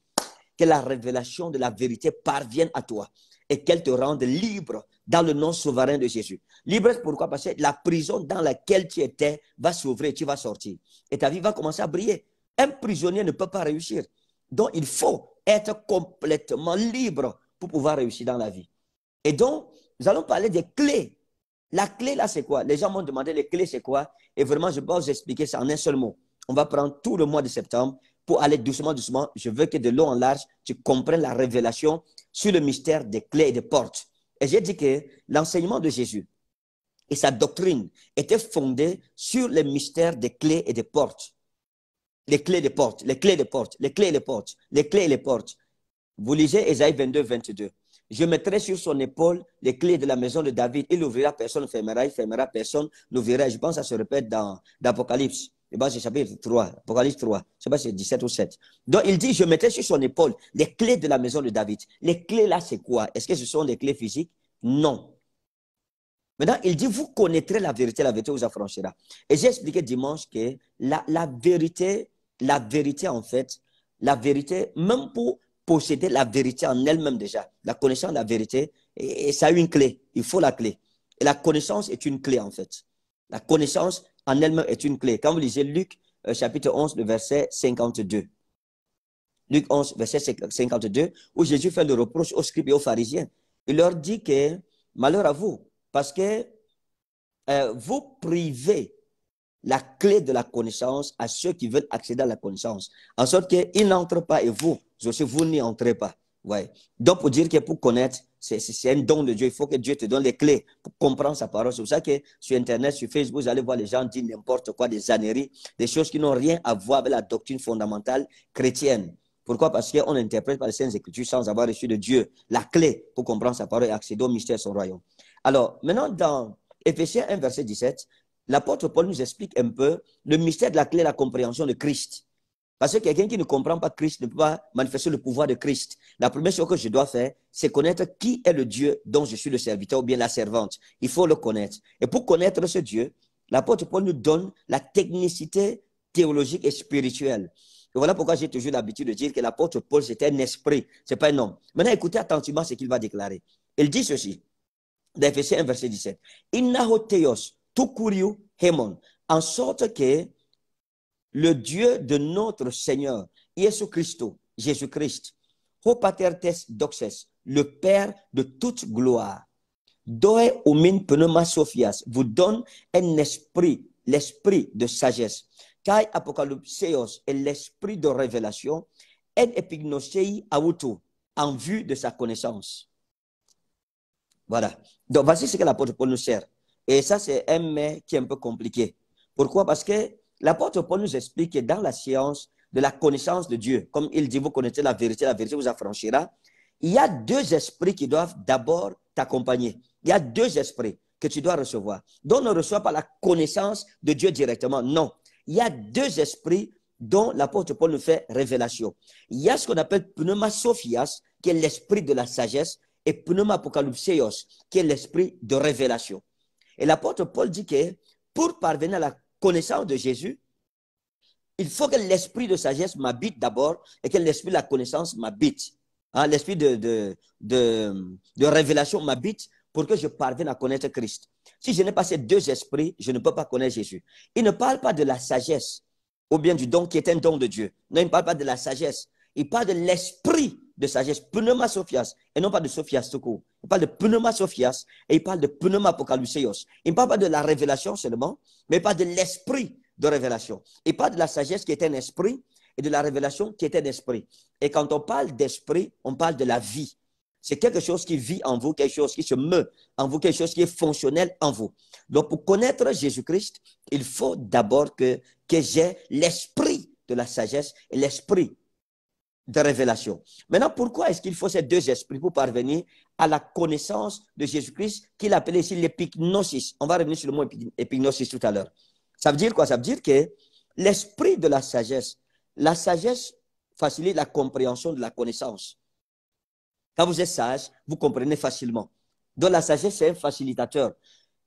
que la révélation de la vérité parvienne à toi et qu'elle te rende libre dans le nom souverain de Jésus. Libre, pourquoi Parce que la prison dans laquelle tu étais va s'ouvrir, tu vas sortir. Et ta vie va commencer à briller. Un prisonnier ne peut pas réussir. Donc, il faut être complètement libre pour pouvoir réussir dans la vie. Et donc, nous allons parler des clés la clé là, c'est quoi Les gens m'ont demandé les clés, c'est quoi Et vraiment, je peux vous expliquer ça en un seul mot. On va prendre tout le mois de septembre pour aller doucement, doucement. Je veux que de long en large, tu comprennes la révélation sur le mystère des clés et des portes. Et j'ai dit que l'enseignement de Jésus et sa doctrine étaient fondés sur le mystère des clés et des portes. Les clés des portes, les clés des portes, les clés et les portes, les clés et les portes. Vous lisez Esaïe 22, 22. Je mettrai sur son épaule les clés de la maison de David. Il ouvrira, personne fermera. Il fermera, personne l'ouvrira. Je pense que ça se répète dans, l'Apocalypse. Apocalypse. Je pense c'est chapitre 3, Apocalypse 3. Je sais pas si c'est 17 ou 7. Donc, il dit, je mettrai sur son épaule les clés de la maison de David. Les clés là, c'est quoi? Est-ce que ce sont des clés physiques? Non. Maintenant, il dit, vous connaîtrez la vérité, la vérité vous affranchira. Et j'ai expliqué dimanche que la vérité, la vérité en fait, la vérité, même pour posséder la vérité en elle-même déjà. La connaissance de la vérité, et, ça a une clé. Il faut la clé. Et la connaissance est une clé, en fait. La connaissance en elle-même est une clé. Quand vous lisez Luc, euh, chapitre 11, verset 52. Luc 11, verset 52, où Jésus fait le reproche aux scribes et aux pharisiens. Il leur dit que malheur à vous, parce que euh, vous privez la clé de la connaissance à ceux qui veulent accéder à la connaissance, en sorte qu'ils n'entrent pas et vous, vous n'y entrez pas. Ouais. Donc, pour dire que pour connaître, c'est un don de Dieu. Il faut que Dieu te donne les clés pour comprendre sa parole. C'est pour ça que sur Internet, sur Facebook, vous allez voir les gens dire n'importe quoi, des âneries, des choses qui n'ont rien à voir avec la doctrine fondamentale chrétienne. Pourquoi Parce qu'on interprète par les Saintes Écritures sans avoir reçu de Dieu la clé pour comprendre sa parole et accéder au mystère de son royaume. Alors, maintenant, dans Éphésiens 1, verset 17, l'apôtre Paul nous explique un peu le mystère de la clé, la compréhension de Christ. Parce que quelqu'un qui ne comprend pas Christ ne peut pas manifester le pouvoir de Christ. La première chose que je dois faire, c'est connaître qui est le Dieu dont je suis le serviteur ou bien la servante. Il faut le connaître. Et pour connaître ce Dieu, l'apôtre Paul nous donne la technicité théologique et spirituelle. Et voilà pourquoi j'ai toujours l'habitude de dire que l'apôtre Paul, c'était un esprit, c'est pas un homme. Maintenant, écoutez attentivement ce qu'il va déclarer. Il dit ceci, d'Ephésiens 1, verset 17. theos, tukuriu hemon. En sorte que le Dieu de notre Seigneur, Jésus Christ, Jésus-Christ, ho pater doxes, le Père de toute gloire, doe pneuma sophias, vous donne un esprit, l'esprit de sagesse, kai apocalypseos et l'esprit de révélation, en epignosei auto, en vue de sa connaissance. Voilà. Donc, voici ce que l'apôtre Paul nous sert. Et ça, c'est un mais qui est un peu compliqué. Pourquoi? Parce que L'apôtre Paul nous explique que dans la science de la connaissance de Dieu, comme il dit, vous connaissez la vérité, la vérité vous affranchira, il y a deux esprits qui doivent d'abord t'accompagner. Il y a deux esprits que tu dois recevoir. Donc, ne reçois pas la connaissance de Dieu directement. Non. Il y a deux esprits dont l'apôtre Paul nous fait révélation. Il y a ce qu'on appelle pneuma sophias, qui est l'esprit de la sagesse, et pneuma apocalypseos, qui est l'esprit de révélation. Et l'apôtre Paul dit que pour parvenir à la connaissance de Jésus, il faut que l'esprit de sagesse m'habite d'abord et que l'esprit de la connaissance m'habite. Hein, l'esprit de, de, de, révélation m'habite pour que je parvienne à connaître Christ. Si je n'ai pas ces deux esprits, je ne peux pas connaître Jésus. Il ne parle pas de la sagesse ou bien du don qui est un don de Dieu. Non, il ne parle pas de la sagesse. Il parle de l'esprit de sagesse, pneuma sophias, et non pas de sophias toko. Il parle de pneuma sophias et il parle de pneuma apocalypseos. Il ne parle pas de la révélation seulement, mais il parle de l'esprit de révélation. Il parle de la sagesse qui est un esprit et de la révélation qui est un esprit. Et quand on parle d'esprit, on parle de la vie. C'est quelque chose qui vit en vous, quelque chose qui se meut en vous, quelque chose qui est fonctionnel en vous. Donc, pour connaître Jésus-Christ, il faut d'abord que, que j'ai l'esprit de la sagesse et l'esprit de révélation. Maintenant, pourquoi est-ce qu'il faut ces deux esprits pour parvenir à la connaissance de Jésus-Christ qu'il appelait ici l'épignosis On va revenir sur le mot épignosis tout à l'heure. Ça veut dire quoi Ça veut dire que l'esprit de la sagesse, la sagesse facilite la compréhension de la connaissance. Quand vous êtes sage, vous comprenez facilement. Donc la sagesse, c'est un facilitateur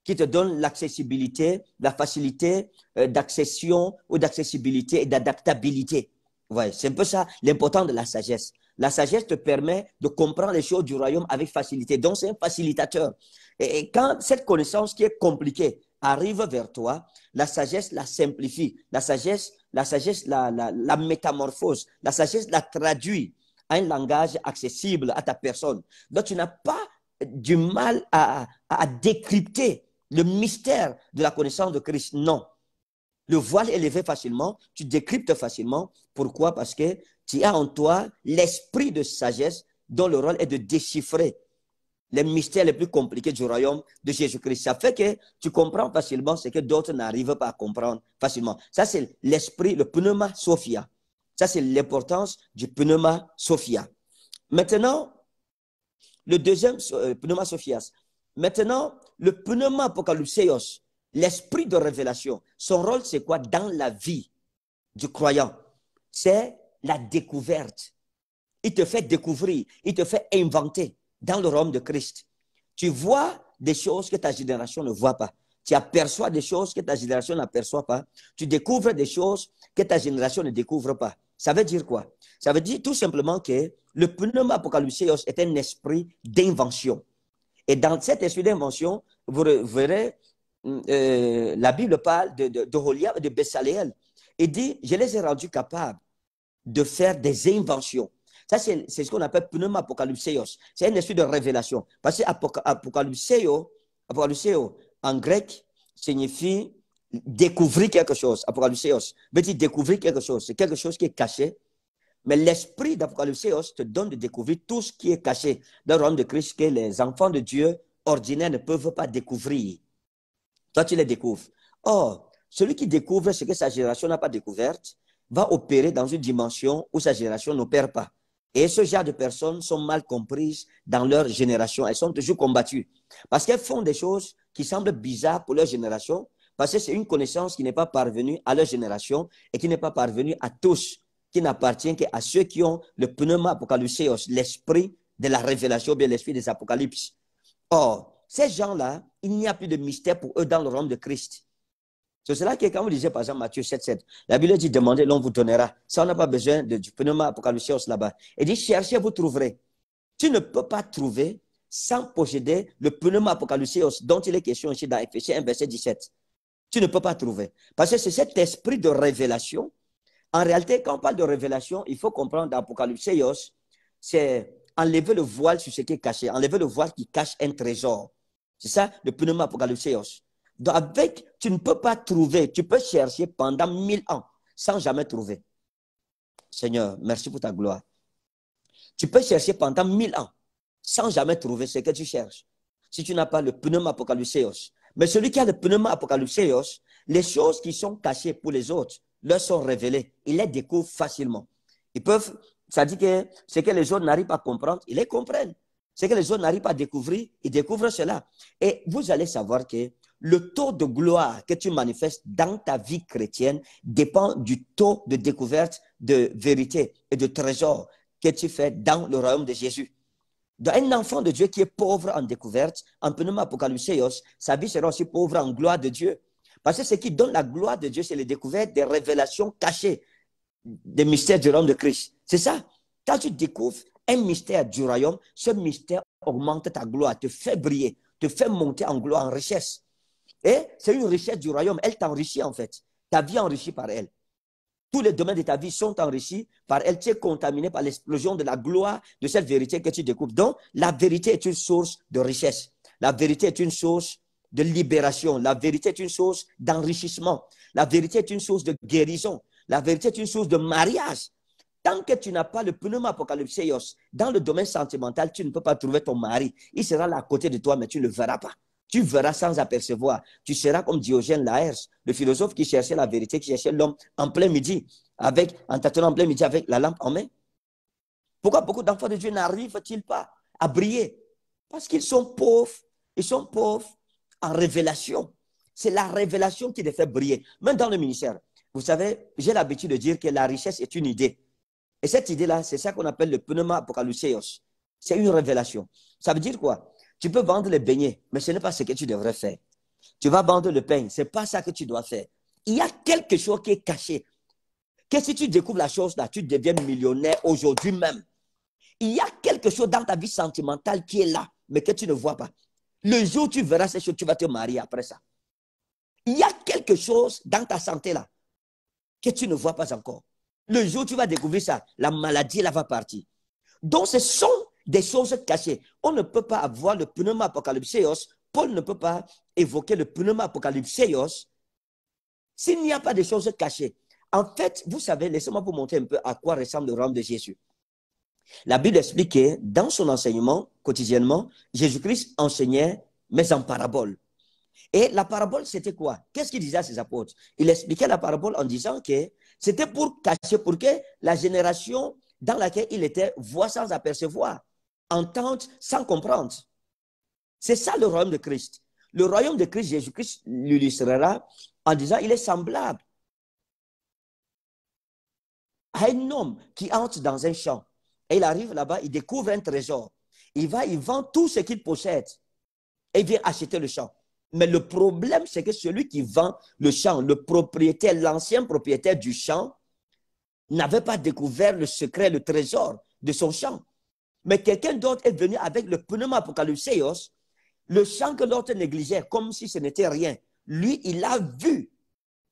qui te donne l'accessibilité, la facilité euh, d'accession ou d'accessibilité et d'adaptabilité c'est un peu ça l'important de la sagesse. La sagesse te permet de comprendre les choses du royaume avec facilité. Donc, c'est un facilitateur. Et, quand cette connaissance qui est compliquée arrive vers toi, la sagesse la simplifie. La sagesse, la sagesse la, métamorphose. La sagesse la traduit à un langage accessible à ta personne. Donc, tu n'as pas du mal à décrypter le mystère de la connaissance de Christ. Non. Le voile est levé facilement, tu décryptes facilement. Pourquoi Parce que tu as en toi l'esprit de sagesse dont le rôle est de déchiffrer les mystères les plus compliqués du royaume de Jésus-Christ. Ça fait que tu comprends facilement ce que d'autres n'arrivent pas à comprendre facilement. Ça, c'est l'esprit, le pneuma Sophia. Ça, c'est l'importance du pneuma Sophia. Maintenant, le deuxième euh, pneuma Sophia. Maintenant, le pneuma Apocalypseos. L'esprit de révélation, son rôle, c'est quoi dans la vie du croyant C'est la découverte. Il te fait découvrir, il te fait inventer dans le royaume de Christ. Tu vois des choses que ta génération ne voit pas. Tu aperçois des choses que ta génération n'aperçoit pas. Tu découvres des choses que ta génération ne découvre pas. Ça veut dire quoi Ça veut dire tout simplement que le pneuma apocalypseos est un esprit d'invention. Et dans cet esprit d'invention, vous verrez euh, euh, la Bible parle de, de, et de Bessaléel et dit Je les ai rendus capables de faire des inventions. Ça, c'est ce qu'on appelle pneumapocalypseos. C'est un esprit de révélation. Parce que apocalypseo, en grec signifie découvrir quelque chose. Apocalypseos veut dire découvrir quelque chose. C'est quelque chose qui est caché. Mais l'esprit d'Apocalypseos te donne de découvrir tout ce qui est caché dans le royaume de Christ que les enfants de Dieu ordinaires ne peuvent pas découvrir. Toi, tu les découvres. Or, celui qui découvre ce que sa génération n'a pas découvert va opérer dans une dimension où sa génération n'opère pas. Et ce genre de personnes sont mal comprises dans leur génération. Elles sont toujours combattues. Parce qu'elles font des choses qui semblent bizarres pour leur génération, parce que c'est une connaissance qui n'est pas parvenue à leur génération et qui n'est pas parvenue à tous, qui n'appartient qu'à ceux qui ont le pneuma apocalypseos, l'esprit de la révélation, bien l'esprit des apocalypses. Or, ces gens-là, il n'y a plus de mystère pour eux dans le royaume de Christ. C'est cela que quand vous lisez par exemple Matthieu 7, 7, la Bible dit demandez, l'on vous donnera. Ça, on n'a pas besoin du pneuma Apocalypseos là-bas. Elle dit cherchez, vous trouverez. Tu ne peux pas trouver sans posséder le pneuma Apocalypseos dont il est question ici dans Ephésiens 1, verset 17. Tu ne peux pas trouver. Parce que c'est cet esprit de révélation. En réalité, quand on parle de révélation, il faut comprendre Apocalypse, c'est enlever le voile sur ce qui est caché, enlever le voile qui cache un trésor. C'est ça le pneuma apocalypseos. Donc, avec, tu ne peux pas trouver, tu peux chercher pendant mille ans sans jamais trouver. Seigneur, merci pour ta gloire. Tu peux chercher pendant mille ans sans jamais trouver ce que tu cherches. Si tu n'as pas le pneuma apocalypseos. Mais celui qui a le pneuma apocalypseos, les choses qui sont cachées pour les autres leur sont révélées. Il les découvre facilement. Ils peuvent ça dit que ce que les autres n'arrivent pas à comprendre, ils les comprennent. Ce que les autres n'arrivent pas à découvrir, ils découvrent cela. Et vous allez savoir que le taux de gloire que tu manifestes dans ta vie chrétienne dépend du taux de découverte de vérité et de trésor que tu fais dans le royaume de Jésus. un enfant de Dieu qui est pauvre en découverte, en pneuma sa vie sera aussi pauvre en gloire de Dieu. Parce que ce qui donne la gloire de Dieu, c'est les découvertes des révélations cachées des mystères du royaume de Christ. C'est ça. Quand tu découvres un mystère du royaume, ce mystère augmente ta gloire, te fait briller, te fait monter en gloire, en richesse. Et c'est une richesse du royaume. Elle t'enrichit en fait. Ta vie est enrichie par elle. Tous les domaines de ta vie sont enrichis par elle. Tu es contaminé par l'explosion de la gloire de cette vérité que tu découvres. Donc, la vérité est une source de richesse. La vérité est une source de libération. La vérité est une source d'enrichissement. La vérité est une source de guérison. La vérité est une source de mariage. Tant que tu n'as pas le pneuma apocalypse, dans le domaine sentimental, tu ne peux pas trouver ton mari. Il sera là à côté de toi, mais tu ne le verras pas. Tu verras sans apercevoir. Tu seras comme Diogène Laërce, le philosophe qui cherchait la vérité, qui cherchait l'homme en plein midi, avec, en tâtonnant en plein midi avec la lampe en main. Pourquoi beaucoup d'enfants de Dieu n'arrivent-ils pas à briller Parce qu'ils sont pauvres. Ils sont pauvres en révélation. C'est la révélation qui les fait briller. Même dans le ministère, vous savez, j'ai l'habitude de dire que la richesse est une idée. Et cette idée-là, c'est ça qu'on appelle le pneuma apocalypseos. C'est une révélation. Ça veut dire quoi Tu peux vendre les beignets, mais ce n'est pas ce que tu devrais faire. Tu vas vendre le pain, ce n'est pas ça que tu dois faire. Il y a quelque chose qui est caché. Que si tu découvres la chose là, tu deviens millionnaire aujourd'hui même. Il y a quelque chose dans ta vie sentimentale qui est là, mais que tu ne vois pas. Le jour où tu verras ces choses, tu vas te marier après ça. Il y a quelque chose dans ta santé là que tu ne vois pas encore. Le jour où tu vas découvrir ça, la maladie, elle va partir. Donc, ce sont des choses cachées. On ne peut pas avoir le pneuma apocalypseos Paul ne peut pas évoquer le pneuma apocalypseos s'il n'y a pas de choses cachées. En fait, vous savez, laissez-moi vous montrer un peu à quoi ressemble le rang de Jésus. La Bible explique expliquait dans son enseignement quotidiennement, Jésus-Christ enseignait, mais en parabole. Et la parabole, c'était quoi Qu'est-ce qu'il disait à ses apôtres Il expliquait la parabole en disant que c'était pour cacher, pour que la génération dans laquelle il était voit sans apercevoir, entende sans comprendre. C'est ça le royaume de Christ. Le royaume de Christ, Jésus-Christ l'illustrera en disant, il est semblable à un homme qui entre dans un champ. Et il arrive là-bas, il découvre un trésor. Il va, il vend tout ce qu'il possède et il vient acheter le champ. Mais le problème, c'est que celui qui vend le champ, le propriétaire, l'ancien propriétaire du champ, n'avait pas découvert le secret, le trésor de son champ. Mais quelqu'un d'autre est venu avec le pneuma apocalypséos, le champ que l'autre négligeait, comme si ce n'était rien. Lui, il a vu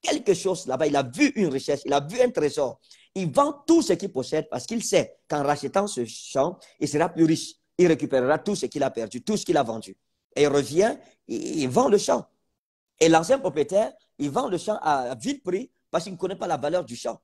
quelque chose là-bas, il a vu une richesse, il a vu un trésor. Il vend tout ce qu'il possède parce qu'il sait qu'en rachetant ce champ, il sera plus riche. Il récupérera tout ce qu'il a perdu, tout ce qu'il a vendu et il revient, il, vend le champ. Et l'ancien propriétaire, il vend le champ à vil prix parce qu'il ne connaît pas la valeur du champ.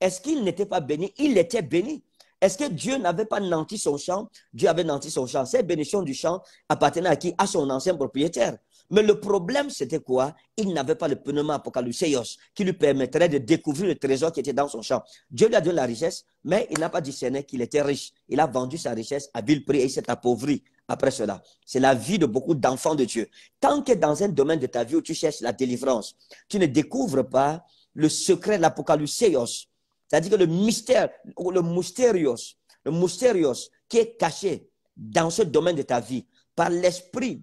Est-ce qu'il n'était pas béni Il était béni. Est-ce que Dieu n'avait pas nanti son champ Dieu avait nanti son champ. Cette bénédiction du champ appartenait à qui À son ancien propriétaire. Mais le problème, c'était quoi Il n'avait pas le pneuma apocalypseios qui lui permettrait de découvrir le trésor qui était dans son champ. Dieu lui a donné la richesse, mais il n'a pas discerné qu'il était riche. Il a vendu sa richesse à vil prix et il s'est appauvri après cela. C'est la vie de beaucoup d'enfants de Dieu. Tant que dans un domaine de ta vie où tu cherches la délivrance, tu ne découvres pas le secret de l'Apocalypse, c'est-à-dire que le mystère, le mysterios, le mysterios qui est caché dans ce domaine de ta vie par l'esprit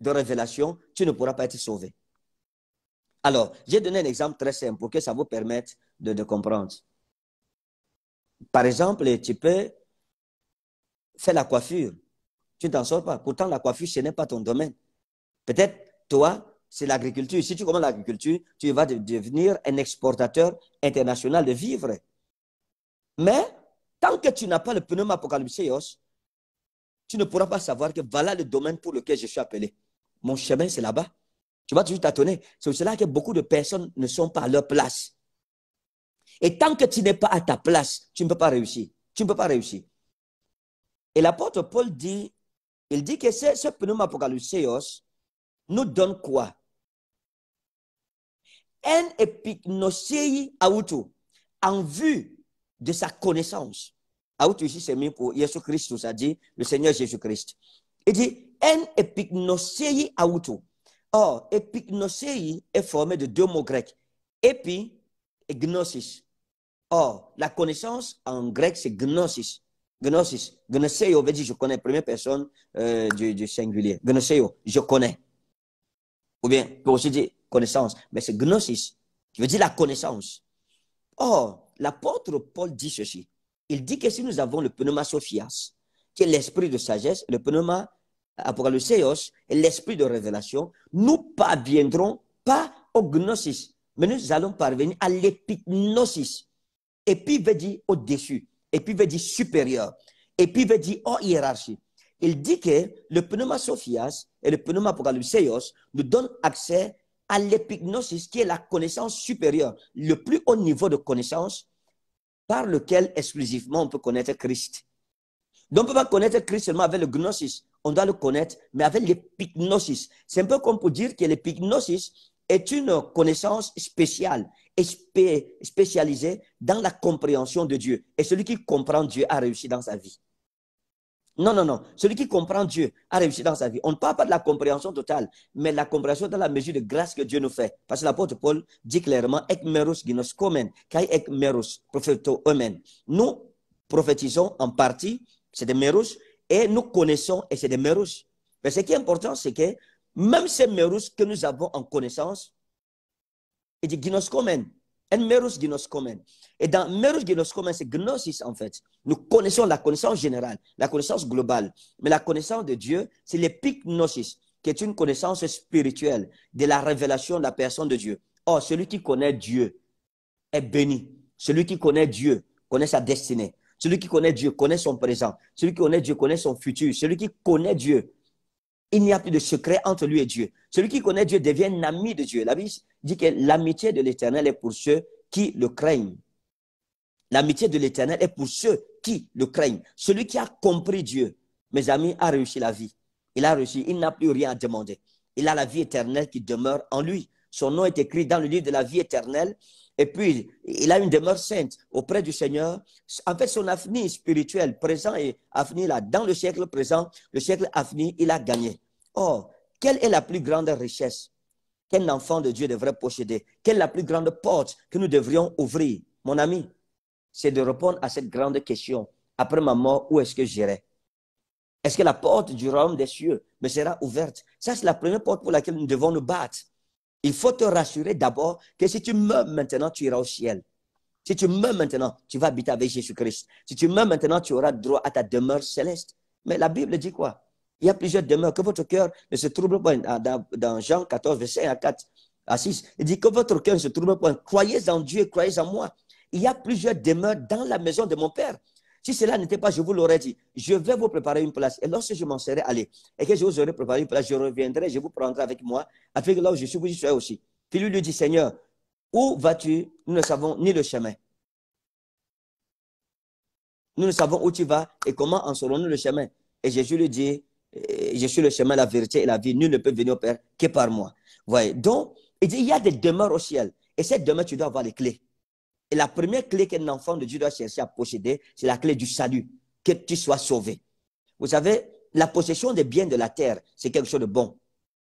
de révélation, tu ne pourras pas être sauvé. Alors, j'ai donné un exemple très simple pour que ça vous permette de comprendre. Par exemple, tu peux faire la coiffure tu ne t'en sors pas. Pourtant, la coiffure, ce n'est pas ton domaine. Peut-être, toi, c'est l'agriculture. Si tu commences l'agriculture, tu vas devenir un exportateur international de vivres. Mais tant que tu n'as pas le pneu m'apocalypse, tu ne pourras pas savoir que voilà le domaine pour lequel je suis appelé. Mon chemin, c'est là-bas. Tu vas toujours t'attonner. C'est cela que beaucoup de personnes ne sont pas à leur place. Et tant que tu n'es pas à ta place, tu ne peux pas réussir. Tu ne peux pas réussir. Et l'apôtre Paul dit il dit que ce, ce pneum nous donne quoi? en vue de sa connaissance. Auto ici, c'est mis pour Jésus Christ, à dit le Seigneur Jésus Christ. Il dit un épignosei auto. Or, épignosei est formé de deux mots grecs, épi et gnosis. Or, la connaissance en grec, c'est gnosis. Gnosis, Gnoseo veut dire je connais, première personne euh, du, singulier. Gnoseo, je connais. Ou bien, peut aussi dire connaissance. Mais c'est Gnosis, qui veut dire la connaissance. Or, l'apôtre Paul dit ceci. Il dit que si nous avons le pneuma Sophias, qui est l'esprit de sagesse, le pneuma le et l'esprit de révélation, nous parviendrons pas au gnosis, mais nous allons parvenir à l'épignosis. Et puis veut dire au-dessus et puis veut dire supérieur, et puis veut dire hors hiérarchie. Il dit que le pneuma Sophias et le pneuma apocalypseios nous donnent accès à l'épignosis, qui est la connaissance supérieure, le plus haut niveau de connaissance par lequel exclusivement on peut connaître Christ. Donc on ne peut pas connaître Christ seulement avec le gnosis, on doit le connaître, mais avec l'épignosis. C'est un peu comme pour dire que l'épignosis, est une connaissance spéciale spécialisée dans la compréhension de Dieu. Et celui qui comprend Dieu a réussi dans sa vie. Non, non, non. Celui qui comprend Dieu a réussi dans sa vie. On ne parle pas de la compréhension totale, mais la compréhension dans la mesure de grâce que Dieu nous fait. Parce que l'apôtre Paul dit clairement, ek meros kai ek meros omen. Nous prophétisons en partie, c'est des meros, et nous connaissons, et c'est des meros. Mais ce qui est important, c'est que même ces Merus que nous avons en connaissance, il dit gnoscomen, un Merus gnoscomen. Et dans Merus gnoscomen, c'est gnosis en fait. Nous connaissons la connaissance générale, la connaissance globale. Mais la connaissance de Dieu, c'est l'épignosis, qui est une connaissance spirituelle de la révélation de la personne de Dieu. Or, celui qui connaît Dieu est béni. Celui qui connaît Dieu connaît sa destinée. Celui qui connaît Dieu connaît son présent. Celui qui connaît Dieu connaît son futur. Celui qui connaît Dieu il n'y a plus de secret entre lui et Dieu. Celui qui connaît Dieu devient un ami de Dieu. La Bible dit que l'amitié de l'Éternel est pour ceux qui le craignent. L'amitié de l'Éternel est pour ceux qui le craignent. Celui qui a compris Dieu, mes amis, a réussi la vie. Il a réussi, il n'a plus rien à demander. Il a la vie éternelle qui demeure en lui. Son nom est écrit dans le livre de la vie éternelle et puis, il a une demeure sainte auprès du Seigneur. En fait, son avenir spirituel, présent et avenir, là, dans le siècle présent, le siècle avenir, il a gagné. Or, quelle est la plus grande richesse qu'un enfant de Dieu devrait posséder Quelle est la plus grande porte que nous devrions ouvrir Mon ami, c'est de répondre à cette grande question. Après ma mort, où est-ce que j'irai Est-ce que la porte du royaume des cieux me sera ouverte Ça, c'est la première porte pour laquelle nous devons nous battre. Il faut te rassurer d'abord que si tu meurs maintenant, tu iras au ciel. Si tu meurs maintenant, tu vas habiter avec Jésus-Christ. Si tu meurs maintenant, tu auras droit à ta demeure céleste. Mais la Bible dit quoi Il y a plusieurs demeures. Que votre cœur ne se trouble pas ah, Dans, Jean 14, verset 5 à 4 à 6, il dit que votre cœur ne se trouble pas. Croyez en Dieu, croyez en moi. Il y a plusieurs demeures dans la maison de mon Père. Si cela n'était pas, je vous l'aurais dit, je vais vous préparer une place. Et lorsque je m'en serai allé et que je vous aurai préparé une place, je reviendrai, je vous prendrai avec moi, afin que là où je suis, vous y soyez aussi. Puis lui lui dit, Seigneur, où vas-tu Nous ne savons ni le chemin. Nous ne savons où tu vas et comment en serons nous le chemin. Et Jésus lui dit, eh, je suis le chemin, la vérité et la vie. Nul ne peut venir au Père que par moi. Voyez. Donc, il dit, il y a des demeures au ciel. Et cette demeure, tu dois avoir les clés. Et la première clé qu'un enfant de Dieu doit chercher à posséder, c'est la clé du salut, que tu sois sauvé. Vous savez, la possession des biens de la terre, c'est quelque chose de bon.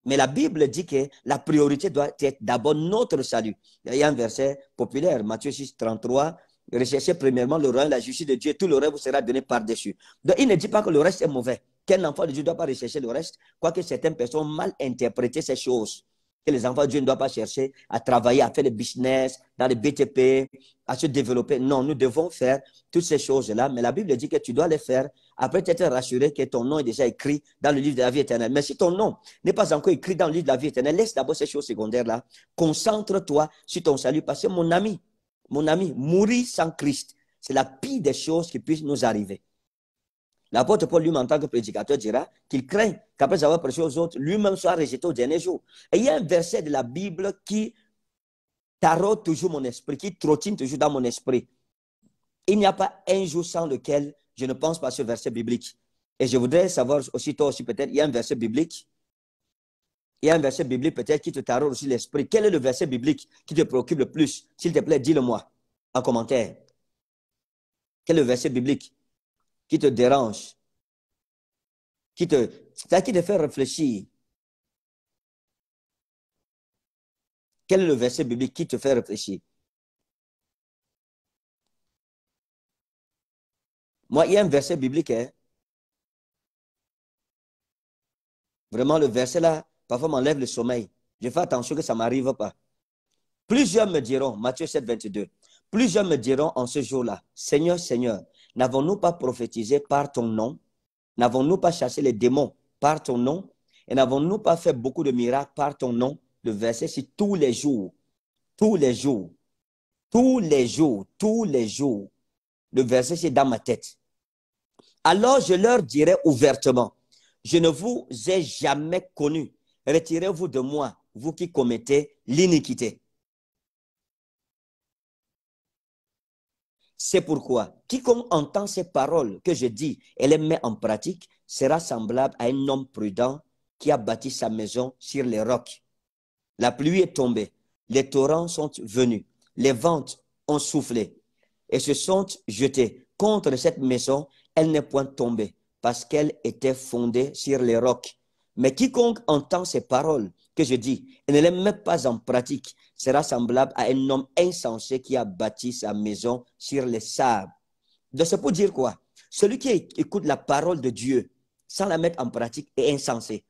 Mais la Bible dit que la priorité doit être d'abord notre salut. Il y a un verset populaire, Matthieu 6, 33. Recherchez premièrement le royaume, la justice de Dieu, tout le reste vous sera donné par-dessus. Donc il ne dit pas que le reste est mauvais, qu'un enfant de Dieu ne doit pas rechercher le reste, quoique certaines personnes ont mal interprété ces choses que les enfants de Dieu ne doivent pas chercher à travailler, à faire des business, dans les BTP, à se développer. Non, nous devons faire toutes ces choses-là, mais la Bible dit que tu dois les faire après t'être rassuré que ton nom est déjà écrit dans le livre de la vie éternelle. Mais si ton nom n'est pas encore écrit dans le livre de la vie éternelle, laisse d'abord ces choses secondaires-là. Concentre-toi sur ton salut, parce que mon ami, mon ami, mourir sans Christ, c'est la pire des choses qui puissent nous arriver. L'apôtre Paul lui-même, en tant que prédicateur, dira qu'il craint qu'après avoir prêché aux autres, lui-même soit rejeté au dernier jour. Et il y a un verset de la Bible qui tarote toujours mon esprit, qui trottine toujours dans mon esprit. Il n'y a pas un jour sans lequel je ne pense pas à ce verset biblique. Et je voudrais savoir aussi, toi aussi, peut-être, il y a un verset biblique. Il y a un verset biblique peut-être qui te tarote aussi l'esprit. Quel est le verset biblique qui te préoccupe le plus S'il te plaît, dis-le-moi en commentaire. Quel est le verset biblique qui te dérange, qui te, cest à qui te fait réfléchir. Quel est le verset biblique qui te fait réfléchir Moi, il y a un verset biblique. Hein? Vraiment, le verset là, parfois m'enlève le sommeil. Je fais attention que ça ne m'arrive pas. Plusieurs me diront, Matthieu 7, 22, plusieurs me diront en ce jour-là, Seigneur, Seigneur, N'avons-nous pas prophétisé par ton nom N'avons-nous pas chassé les démons par ton nom Et n'avons-nous pas fait beaucoup de miracles par ton nom Le verset, c'est tous les jours, tous les jours, tous les jours, tous les jours. Le verset, c'est dans ma tête. Alors je leur dirai ouvertement, je ne vous ai jamais connu. Retirez-vous de moi, vous qui commettez l'iniquité. C'est pourquoi quiconque entend ces paroles que je dis et les met en pratique sera semblable à un homme prudent qui a bâti sa maison sur les rocs. La pluie est tombée, les torrents sont venus, les vents ont soufflé et se sont jetés contre cette maison. Elle n'est point tombée parce qu'elle était fondée sur les rocs. Mais quiconque entend ces paroles que je dis et ne les met pas en pratique sera semblable à un homme insensé qui a bâti sa maison sur les sables. Donc, c'est pour dire quoi? Celui qui écoute la parole de Dieu sans la mettre en pratique est insensé.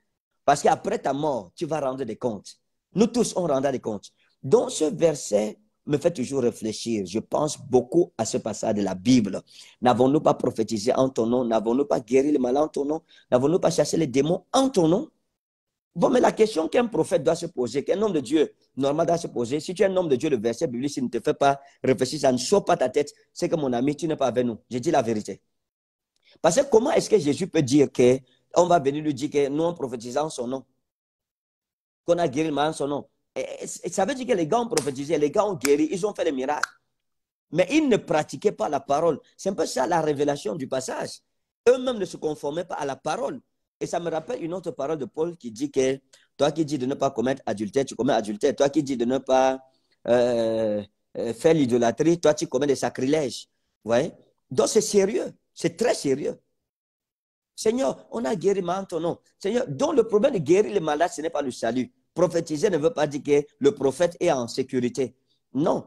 Parce qu'après ta mort, tu vas rendre des comptes. Nous tous, on rendra des comptes. Donc, ce verset me fait toujours réfléchir. Je pense beaucoup à ce passage de la Bible. N'avons-nous pas prophétisé en ton nom? N'avons-nous pas guéri le mal en ton nom? N'avons-nous pas chassé les démons en ton nom? Bon, mais la question qu'un prophète doit se poser, qu'un homme de Dieu normal doit se poser, si tu es un homme de Dieu, le verset biblique, ne te fait pas réfléchir, ça ne sort pas ta tête, c'est que mon ami, tu n'es pas avec nous. J'ai dit la vérité. Parce que comment est-ce que Jésus peut dire que on va venir lui dire que nous, en prophétisant son nom, qu'on a guéri le mal en son nom. ça veut dire que les gars ont prophétisé, les gars ont guéri, ils ont fait des miracles. Mais ils ne pratiquaient pas la parole. C'est un peu ça la révélation du passage. Eux-mêmes ne se conformaient pas à la parole. Et ça me rappelle une autre parole de Paul qui dit que toi qui dis de ne pas commettre adultère, tu commets adultère. Toi qui dis de ne pas euh, euh, faire l'idolâtrie, toi tu commets des sacrilèges. Vous Donc c'est sérieux, c'est très sérieux. Seigneur, on a guéri maintenant, Seigneur, donc le problème de guérir les malades, ce n'est pas le salut. Prophétiser ne veut pas dire que le prophète est en sécurité. Non.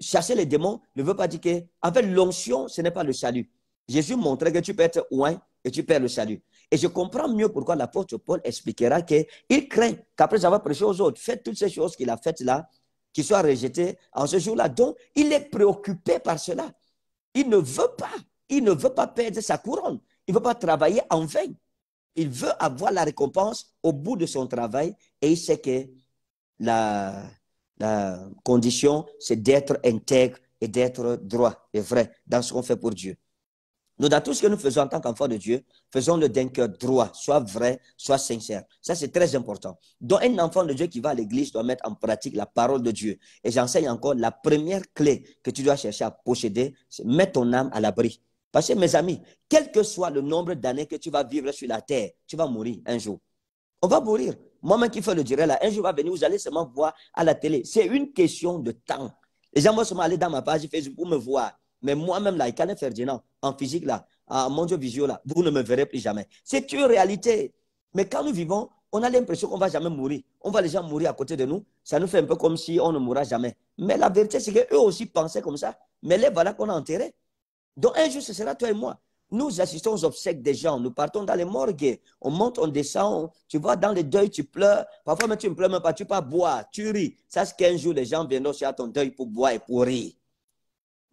Chasser les démons ne veut pas dire que, avec l'onction, ce n'est pas le salut. Jésus montrait que tu peux être loin et tu perds le salut. Et je comprends mieux pourquoi l'apôtre Paul expliquera qu'il craint qu'après avoir prêché aux autres, faites toutes ces choses qu'il a faites là, qu'il soit rejeté en ce jour-là. Donc, il est préoccupé par cela. Il ne veut pas, il ne veut pas perdre sa couronne. Il ne veut pas travailler en vain. Il veut avoir la récompense au bout de son travail et il sait que la, la condition, c'est d'être intègre et d'être droit et vrai dans ce qu'on fait pour Dieu. Nous, dans tout ce que nous faisons en tant qu'enfants de Dieu, faisons-le d'un cœur droit, soit vrai, soit sincère. Ça, c'est très important. Donc, un enfant de Dieu qui va à l'église doit mettre en pratique la parole de Dieu. Et j'enseigne encore, la première clé que tu dois chercher à posséder, c'est mettre ton âme à l'abri. Parce que, mes amis, quel que soit le nombre d'années que tu vas vivre sur la terre, tu vas mourir un jour. On va mourir. Moi-même qui fais le direct, là, un jour va venir, vous allez seulement voir à la télé. C'est une question de temps. Les gens vont seulement aller dans ma page Facebook pour me voir. Mais moi-même, là, Italien Ferdinand, en physique, là, à Mondio Visio, là, vous ne me verrez plus jamais. C'est une réalité. Mais quand nous vivons, on a l'impression qu'on ne va jamais mourir. On voit les gens mourir à côté de nous. Ça nous fait un peu comme si on ne mourra jamais. Mais la vérité, c'est qu'eux aussi pensaient comme ça. Mais les voilà qu'on a enterrés. Donc un jour, ce sera toi et moi. Nous assistons aux obsèques des gens. Nous partons dans les morgues. On monte, on descend. tu vois, dans les deuils, tu pleures. Parfois, même tu ne pleures même pas. Tu pas boire, tu ris. Ça, qu'un jour, les gens viendront sur ton deuil pour boire et pour rire.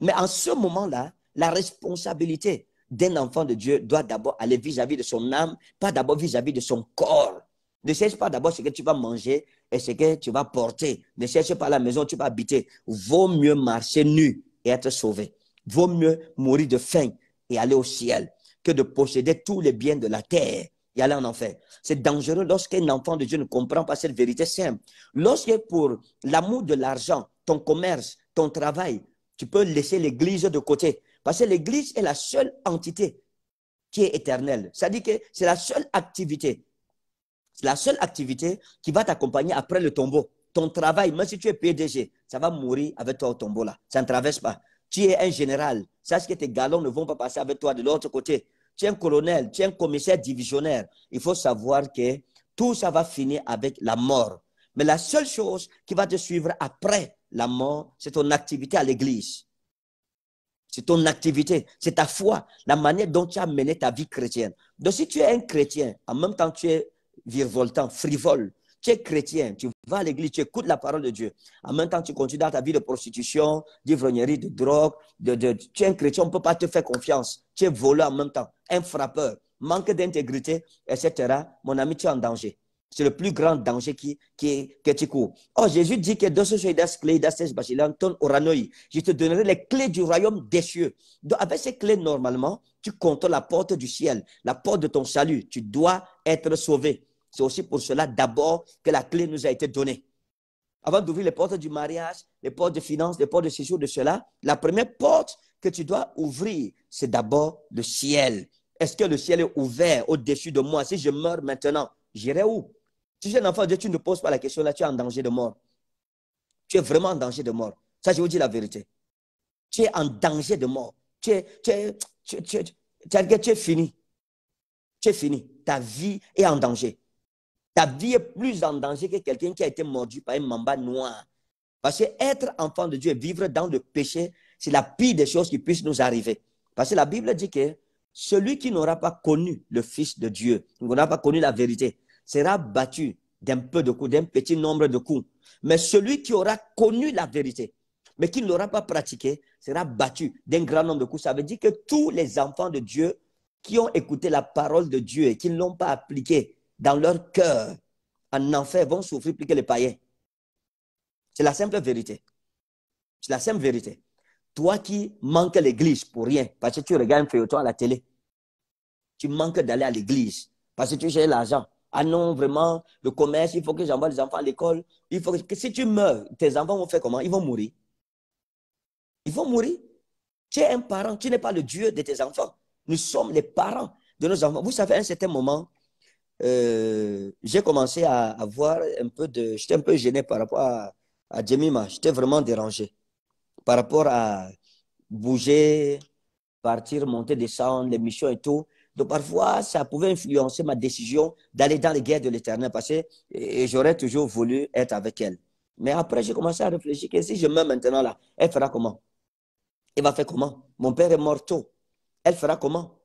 Mais en ce moment-là, la responsabilité d'un enfant de Dieu doit d'abord aller vis-à-vis de son âme, pas d'abord vis-à-vis de son corps. Ne cherche pas d'abord ce que tu vas manger et ce que tu vas porter. Ne cherche pas la maison où tu vas habiter. Vaut mieux marcher nu et être sauvé. Vaut mieux mourir de faim et aller au ciel que de posséder tous les biens de la terre et aller en enfer. C'est dangereux lorsqu'un enfant de Dieu ne comprend pas cette vérité simple. Lorsque pour l'amour de l'argent, ton commerce, ton travail, tu peux laisser l'Église de côté. Parce que l'Église est la seule entité qui est éternelle. C'est-à-dire que c'est la seule activité. C'est la seule activité qui va t'accompagner après le tombeau. Ton travail, même si tu es PDG, ça va mourir avec toi au tombeau là. Ça ne traverse pas. Tu es un général. Sache que tes galons ne vont pas passer avec toi de l'autre côté. Tu es un colonel, tu es un commissaire divisionnaire. Il faut savoir que tout ça va finir avec la mort. Mais la seule chose qui va te suivre après la mort, c'est ton activité à l'église. C'est ton activité, c'est ta foi, la manière dont tu as mené ta vie chrétienne. Donc, si tu es un chrétien, en même temps tu es virevoltant, frivole, tu es chrétien, tu vas à l'église, tu écoutes la parole de Dieu. En même temps, tu continues dans ta vie de prostitution, d'ivrognerie, de drogue. De, tu es un chrétien, on ne peut pas te faire confiance. Tu es voleur en même temps, un frappeur, manque d'intégrité, etc. Mon ami, tu es en danger. C'est le plus grand danger qui, qui, que tu cours. Oh, Jésus dit que ce je te donnerai les clés du royaume des cieux. avec ces clés, normalement, tu contrôles la porte du ciel, la porte de ton salut. Tu dois être sauvé. C'est aussi pour cela, d'abord, que la clé nous a été donnée. Avant d'ouvrir les portes du mariage, les portes de finances, les portes de séjour, de cela, la première porte que tu dois ouvrir, c'est d'abord le ciel. Est-ce que le ciel est ouvert au-dessus de moi? Si je meurs maintenant, j'irai où? Si tu es un enfant de Dieu, tu ne poses pas la question là, tu es en danger de mort. Tu es vraiment en danger de mort. Ça, je vous dis la vérité. Tu es en danger de mort. Tu es, tu es, tu tu fini. Tu es fini. Ta vie est en danger. Ta vie est plus en danger que quelqu'un qui a été mordu par un mamba noir. Parce que être enfant de Dieu et vivre dans le péché, c'est la pire des choses qui puissent nous arriver. Parce que la Bible dit que celui qui n'aura pas connu le Fils de Dieu, n'aura pas connu la vérité, sera battu d'un peu de coups, d'un petit nombre de coups. Mais celui qui aura connu la vérité, mais qui ne l'aura pas pratiquée, sera battu d'un grand nombre de coups. Ça veut dire que tous les enfants de Dieu qui ont écouté la parole de Dieu et qui ne l'ont pas appliquée dans leur cœur, en enfer, vont souffrir plus que les païens. C'est la simple vérité. C'est la simple vérité. Toi qui manques l'église pour rien, parce que tu regardes un feuilleton à la télé, tu manques d'aller à l'église, parce que tu gères l'argent, ah non, vraiment, le commerce, il faut que j'envoie les enfants à l'école. Il faut que si tu meurs, tes enfants vont faire comment Ils vont mourir. Ils vont mourir. Tu es un parent, tu n'es pas le Dieu de tes enfants. Nous sommes les parents de nos enfants. Vous savez, à un certain moment, euh, j'ai commencé à avoir un peu de. J'étais un peu gêné par rapport à, à Jemima. J'étais vraiment dérangé par rapport à bouger, partir, monter, descendre, les missions et tout. Donc parfois, ça pouvait influencer ma décision d'aller dans les guerres de l'éternel parce que j'aurais toujours voulu être avec elle. Mais après, j'ai commencé à réfléchir que si je meurs maintenant là, elle fera comment Elle va faire comment Mon père est mort tôt. Elle fera comment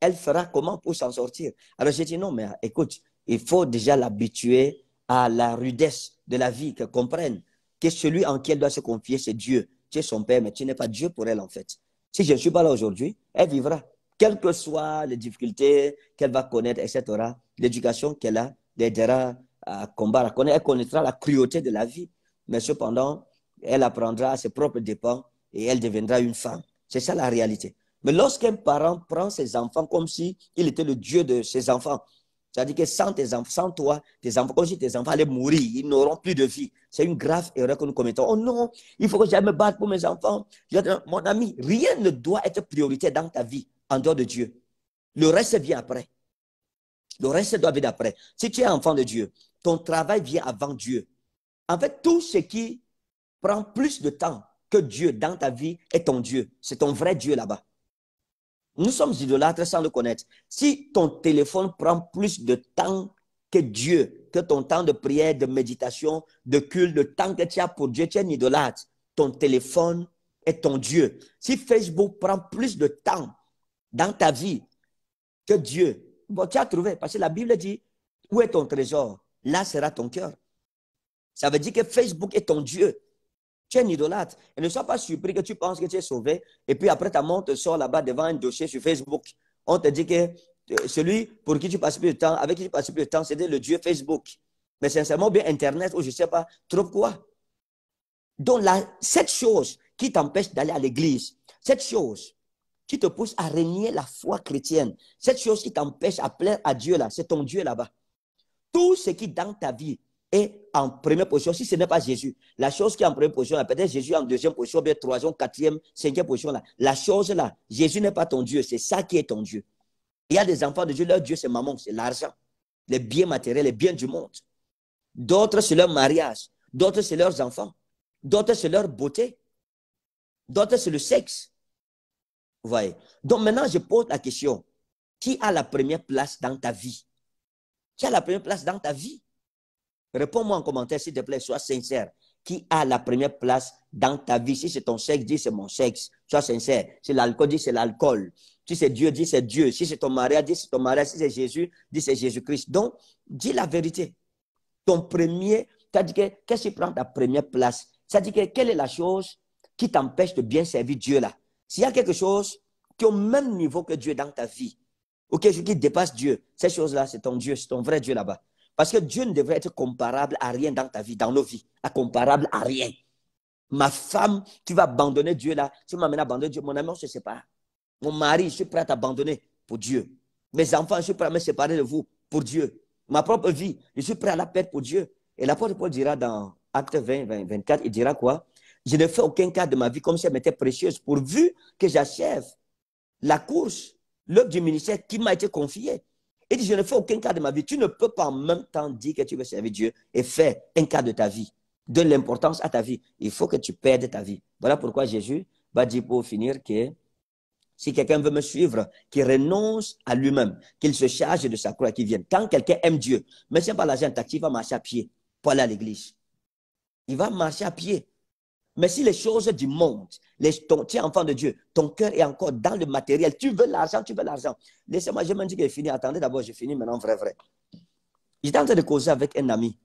Elle fera comment pour s'en sortir Alors j'ai dit non, mais écoute, il faut déjà l'habituer à la rudesse de la vie, qu'elle comprenne que celui en qui elle doit se confier, c'est Dieu. Tu es son père, mais tu n'es pas Dieu pour elle en fait. Si je ne suis pas là aujourd'hui, elle vivra quelles que soient les difficultés qu'elle va connaître, etc., l'éducation qu'elle a l'aidera à combattre, à connaître. Elle connaîtra la cruauté de la vie, mais cependant, elle apprendra à ses propres dépens et elle deviendra une femme. C'est ça la réalité. Mais lorsqu'un parent prend ses enfants comme si il était le Dieu de ses enfants, c'est-à-dire que sans, tes enfants, sans toi, tes enfants, comme si tes enfants allaient mourir, ils n'auront plus de vie. C'est une grave erreur que nous commettons. Oh non, il faut que j'aille me battre pour mes enfants. Mon ami, rien ne doit être priorité dans ta vie en dehors de Dieu. Le reste vient après. Le reste doit venir après. Si tu es enfant de Dieu, ton travail vient avant Dieu. En fait, tout ce qui prend plus de temps que Dieu dans ta vie est ton Dieu. C'est ton vrai Dieu là-bas. Nous sommes idolâtres sans le connaître. Si ton téléphone prend plus de temps que Dieu, que ton temps de prière, de méditation, de culte, le temps que tu as pour Dieu, tu es un idolâtre. Ton téléphone est ton Dieu. Si Facebook prend plus de temps dans ta vie que Dieu, bon, tu as trouvé, parce que la Bible dit, où est ton trésor Là sera ton cœur. Ça veut dire que Facebook est ton Dieu. Tu es un idolâtre. Et ne sois pas surpris que tu penses que tu es sauvé. Et puis après, ta montre sort là-bas devant un dossier sur Facebook. On te dit que euh, celui pour qui tu passes plus de temps, avec qui tu passes plus de temps, c'était le Dieu Facebook. Mais sincèrement, bien Internet ou je ne sais pas, trop quoi. Donc, cette chose qui t'empêche d'aller à l'église, cette chose qui te pousse à régner la foi chrétienne, cette chose qui t'empêche à plaire à Dieu là, c'est ton Dieu là-bas. Tout ce qui dans ta vie est en première position, si ce n'est pas Jésus, la chose qui est en première position, peut-être Jésus en deuxième position, bien troisième, quatrième, cinquième position là, la chose là, Jésus n'est pas ton Dieu, c'est ça qui est ton Dieu. Il y a des enfants de Dieu, leur Dieu c'est maman, c'est l'argent, les biens matériels, les biens du monde. D'autres c'est leur mariage, d'autres c'est leurs enfants, d'autres c'est leur beauté, d'autres c'est le sexe. Donc maintenant, je pose la question. Qui a la première place dans ta vie? Qui a la première place dans ta vie? Réponds-moi en commentaire, s'il te plaît, sois sincère. Qui a la première place dans ta vie? Si c'est ton sexe, dis c'est mon sexe. Sois sincère. Si l'alcool, dis c'est l'alcool. Si c'est Dieu, dis c'est Dieu. Si c'est ton mari, dis c'est ton mari. Si c'est Jésus, dis c'est Jésus-Christ. Donc, dis la vérité. Ton premier, ça dit que qu'est-ce qui prend ta première place? Ça dit que quelle est la chose qui t'empêche de bien servir Dieu là? S'il y a quelque chose qui est au même niveau que Dieu dans ta vie, ou quelque chose qui dépasse Dieu, ces choses-là, c'est ton Dieu, c'est ton vrai Dieu là-bas. Parce que Dieu ne devrait être comparable à rien dans ta vie, dans nos vies, à comparable à rien. Ma femme, tu vas abandonner Dieu là, tu m'amènes à abandonner Dieu. Mon ami, on se sépare. Mon mari, je suis prêt à t'abandonner pour Dieu. Mes enfants, je suis prêt à me séparer de vous pour Dieu. Ma propre vie, je suis prêt à la perdre pour Dieu. Et l'apôtre Paul dira dans Acte 20, 24, il dira quoi je ne fais aucun cas de ma vie comme si elle m'était précieuse, pourvu que j'achève la course, l'œuvre du ministère qui m'a été confiée. Il dit, je ne fais aucun cas de ma vie. Tu ne peux pas en même temps dire que tu veux servir Dieu et faire un cas de ta vie. Donne l'importance à ta vie. Il faut que tu perdes ta vie. Voilà pourquoi Jésus va dire pour finir que si quelqu'un veut me suivre, qu'il renonce à lui-même, qu'il se charge de sa croix, qu'il vienne. Quand quelqu'un aime Dieu, mais n'est pas la il va marcher à pied pour aller à l'église. Il va marcher à pied mais si les choses du monde, les, tu enfant de Dieu, ton cœur est encore dans le matériel, tu veux l'argent, tu veux l'argent. Laissez-moi, je me dis que j'ai fini. Attendez d'abord, j'ai fini maintenant, vrai, vrai. J'étais en train de causer avec un ami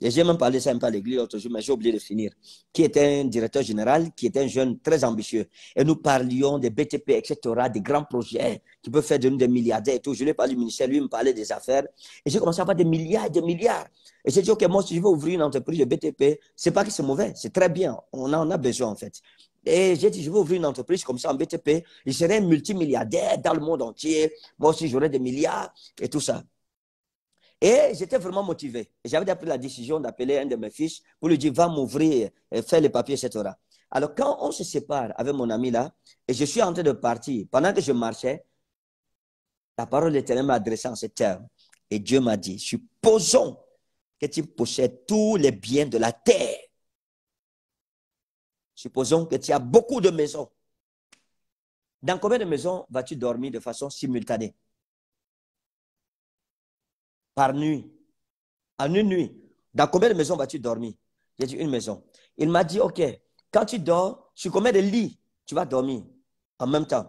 j'ai même parlé ça un peu l'église l'autre jour, mais j'ai oublié de finir. Qui était un directeur général, qui était un jeune très ambitieux. Et nous parlions des BTP, etc., des grands projets qui peuvent faire de nous des milliardaires et tout. Je lui ai parlé du ministère, lui il me parlait des affaires. Et j'ai commencé à avoir des milliards et des milliards. Et j'ai dit, OK, moi, si je veux ouvrir une entreprise de BTP, c'est pas que c'est mauvais, c'est très bien. On en a besoin, en fait. Et j'ai dit, je vais ouvrir une entreprise comme ça en BTP. Je serai multimilliardaire dans le monde entier. Moi aussi, j'aurai des milliards et tout ça. Et j'étais vraiment motivé. J'avais pris la décision d'appeler un de mes fils pour lui dire, va m'ouvrir, faire les papiers, etc. Alors quand on se sépare avec mon ami là, et je suis en train de partir, pendant que je marchais, la parole de l'Éternel m'a adressé en ces termes. Et Dieu m'a dit, supposons que tu possèdes tous les biens de la terre. Supposons que tu as beaucoup de maisons. Dans combien de maisons vas-tu dormir de façon simultanée par nuit. En une nuit. Dans combien de maisons vas-tu dormir J'ai dit une maison. Il m'a dit, OK, quand tu dors, sur combien de lits tu vas dormir en même temps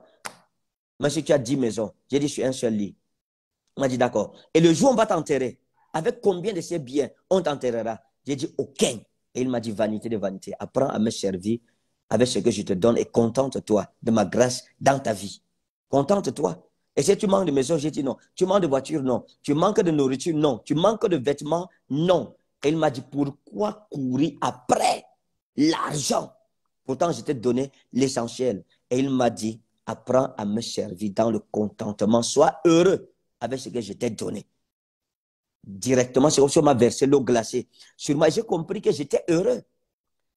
Moi, si tu as dix maisons, j'ai dit sur un seul lit. Il m'a dit, d'accord. Et le jour on va t'enterrer, avec combien de ces biens on t'enterrera J'ai dit, aucun. Et il m'a dit, vanité de vanité, apprends à me servir avec ce que je te donne et contente-toi de ma grâce dans ta vie. Contente-toi. Et si tu manques de maison, j'ai dit non. Tu manques de voiture, non. Tu manques de nourriture, non. Tu manques de vêtements, non. Et il m'a dit, pourquoi courir après l'argent Pourtant, je t'ai donné l'essentiel. Et il m'a dit, apprends à me servir dans le contentement. Sois heureux avec ce que je t'ai donné. Directement, c'est comme si m'a versé l'eau glacée. Sur moi, j'ai compris que j'étais heureux.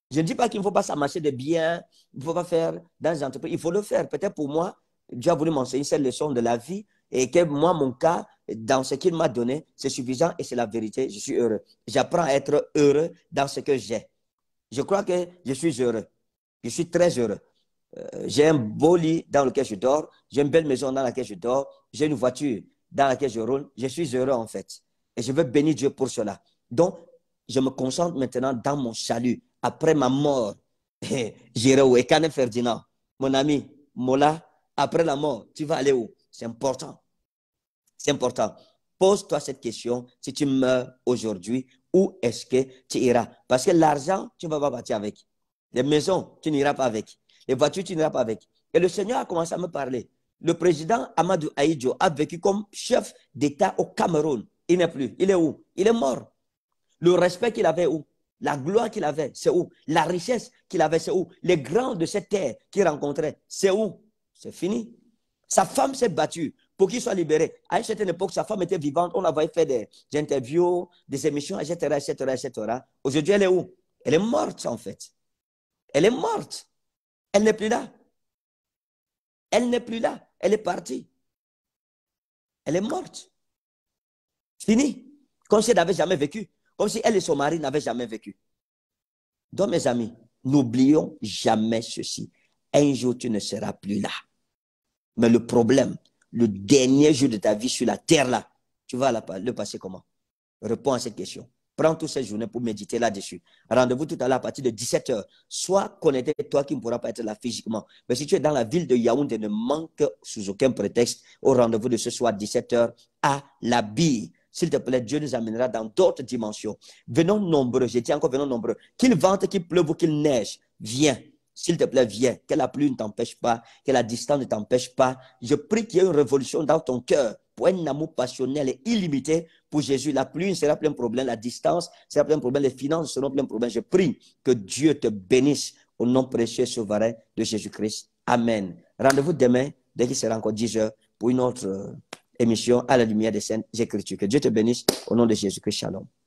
Je ne dis pas qu'il ne faut pas s'amasser de biens, il ne faut pas faire dans les entreprises. Il faut le faire. Peut-être pour moi, Dieu a voulu m'enseigner cette leçon de la vie et que moi, mon cas, dans ce qu'il m'a donné, c'est suffisant et c'est la vérité. Je suis heureux. J'apprends à être heureux dans ce que j'ai. Je crois que je suis heureux. Je suis très heureux. Euh, j'ai un beau lit dans lequel je dors. J'ai une belle maison dans laquelle je dors. J'ai une voiture dans laquelle je roule. Je suis heureux en fait. Et je veux bénir Dieu pour cela. Donc, je me concentre maintenant dans mon salut. Après ma mort, j'irai où? Et Ferdinand, mon ami, Mola, après la mort, tu vas aller où C'est important. C'est important. Pose-toi cette question. Si tu meurs aujourd'hui, où est-ce que tu iras Parce que l'argent, tu ne vas pas partir avec. Les maisons, tu n'iras pas avec. Les voitures, tu n'iras pas avec. Et le Seigneur a commencé à me parler. Le président Amadou Aïdjo a vécu comme chef d'État au Cameroun. Il n'est plus. Il est où Il est mort. Le respect qu'il avait où La gloire qu'il avait, c'est où La richesse qu'il avait, c'est où Les grands de cette terre qu'il rencontrait, c'est où c'est fini. Sa femme s'est battue pour qu'il soit libéré. À une certaine époque, sa femme était vivante. On avait fait des, interviews, des émissions, etc., etc., etc. Aujourd'hui, elle est où Elle est morte, en fait. Elle est morte. Elle n'est plus là. Elle n'est plus là. Elle est partie. Elle est morte. Fini. Comme si elle n'avait jamais vécu. Comme si elle et son mari n'avaient jamais vécu. Donc, mes amis, n'oublions jamais ceci. Un jour, tu ne seras plus là. Mais le problème, le dernier jour de ta vie sur la terre, là, tu vas le passer comment Réponds à cette question. Prends toutes ces journées pour méditer là-dessus. Rendez-vous tout à l'heure à partir de 17h. Sois connecté, toi qui ne pourras pas être là physiquement. Mais si tu es dans la ville de Yaoundé, ne manque sous aucun prétexte au rendez-vous de ce soir 17h à la bille. S'il te plaît, Dieu nous amènera dans d'autres dimensions. Venons nombreux, j'ai dit encore, venons nombreux. Qu'il vente, qu'il pleuve ou qu'il neige, viens. S'il te plaît, viens. Que la pluie ne t'empêche pas, que la distance ne t'empêche pas. Je prie qu'il y ait une révolution dans ton cœur pour un amour passionnel et illimité pour Jésus. La pluie ne sera plein un problème, la distance sera plein un problème, les finances seront plein un problème. Je prie que Dieu te bénisse au nom précieux et souverain de Jésus-Christ. Amen. Rendez-vous demain, dès qu'il sera encore 10 heures, pour une autre euh, émission à la lumière des Saintes Écritures. Que Dieu te bénisse au nom de Jésus-Christ. Shalom.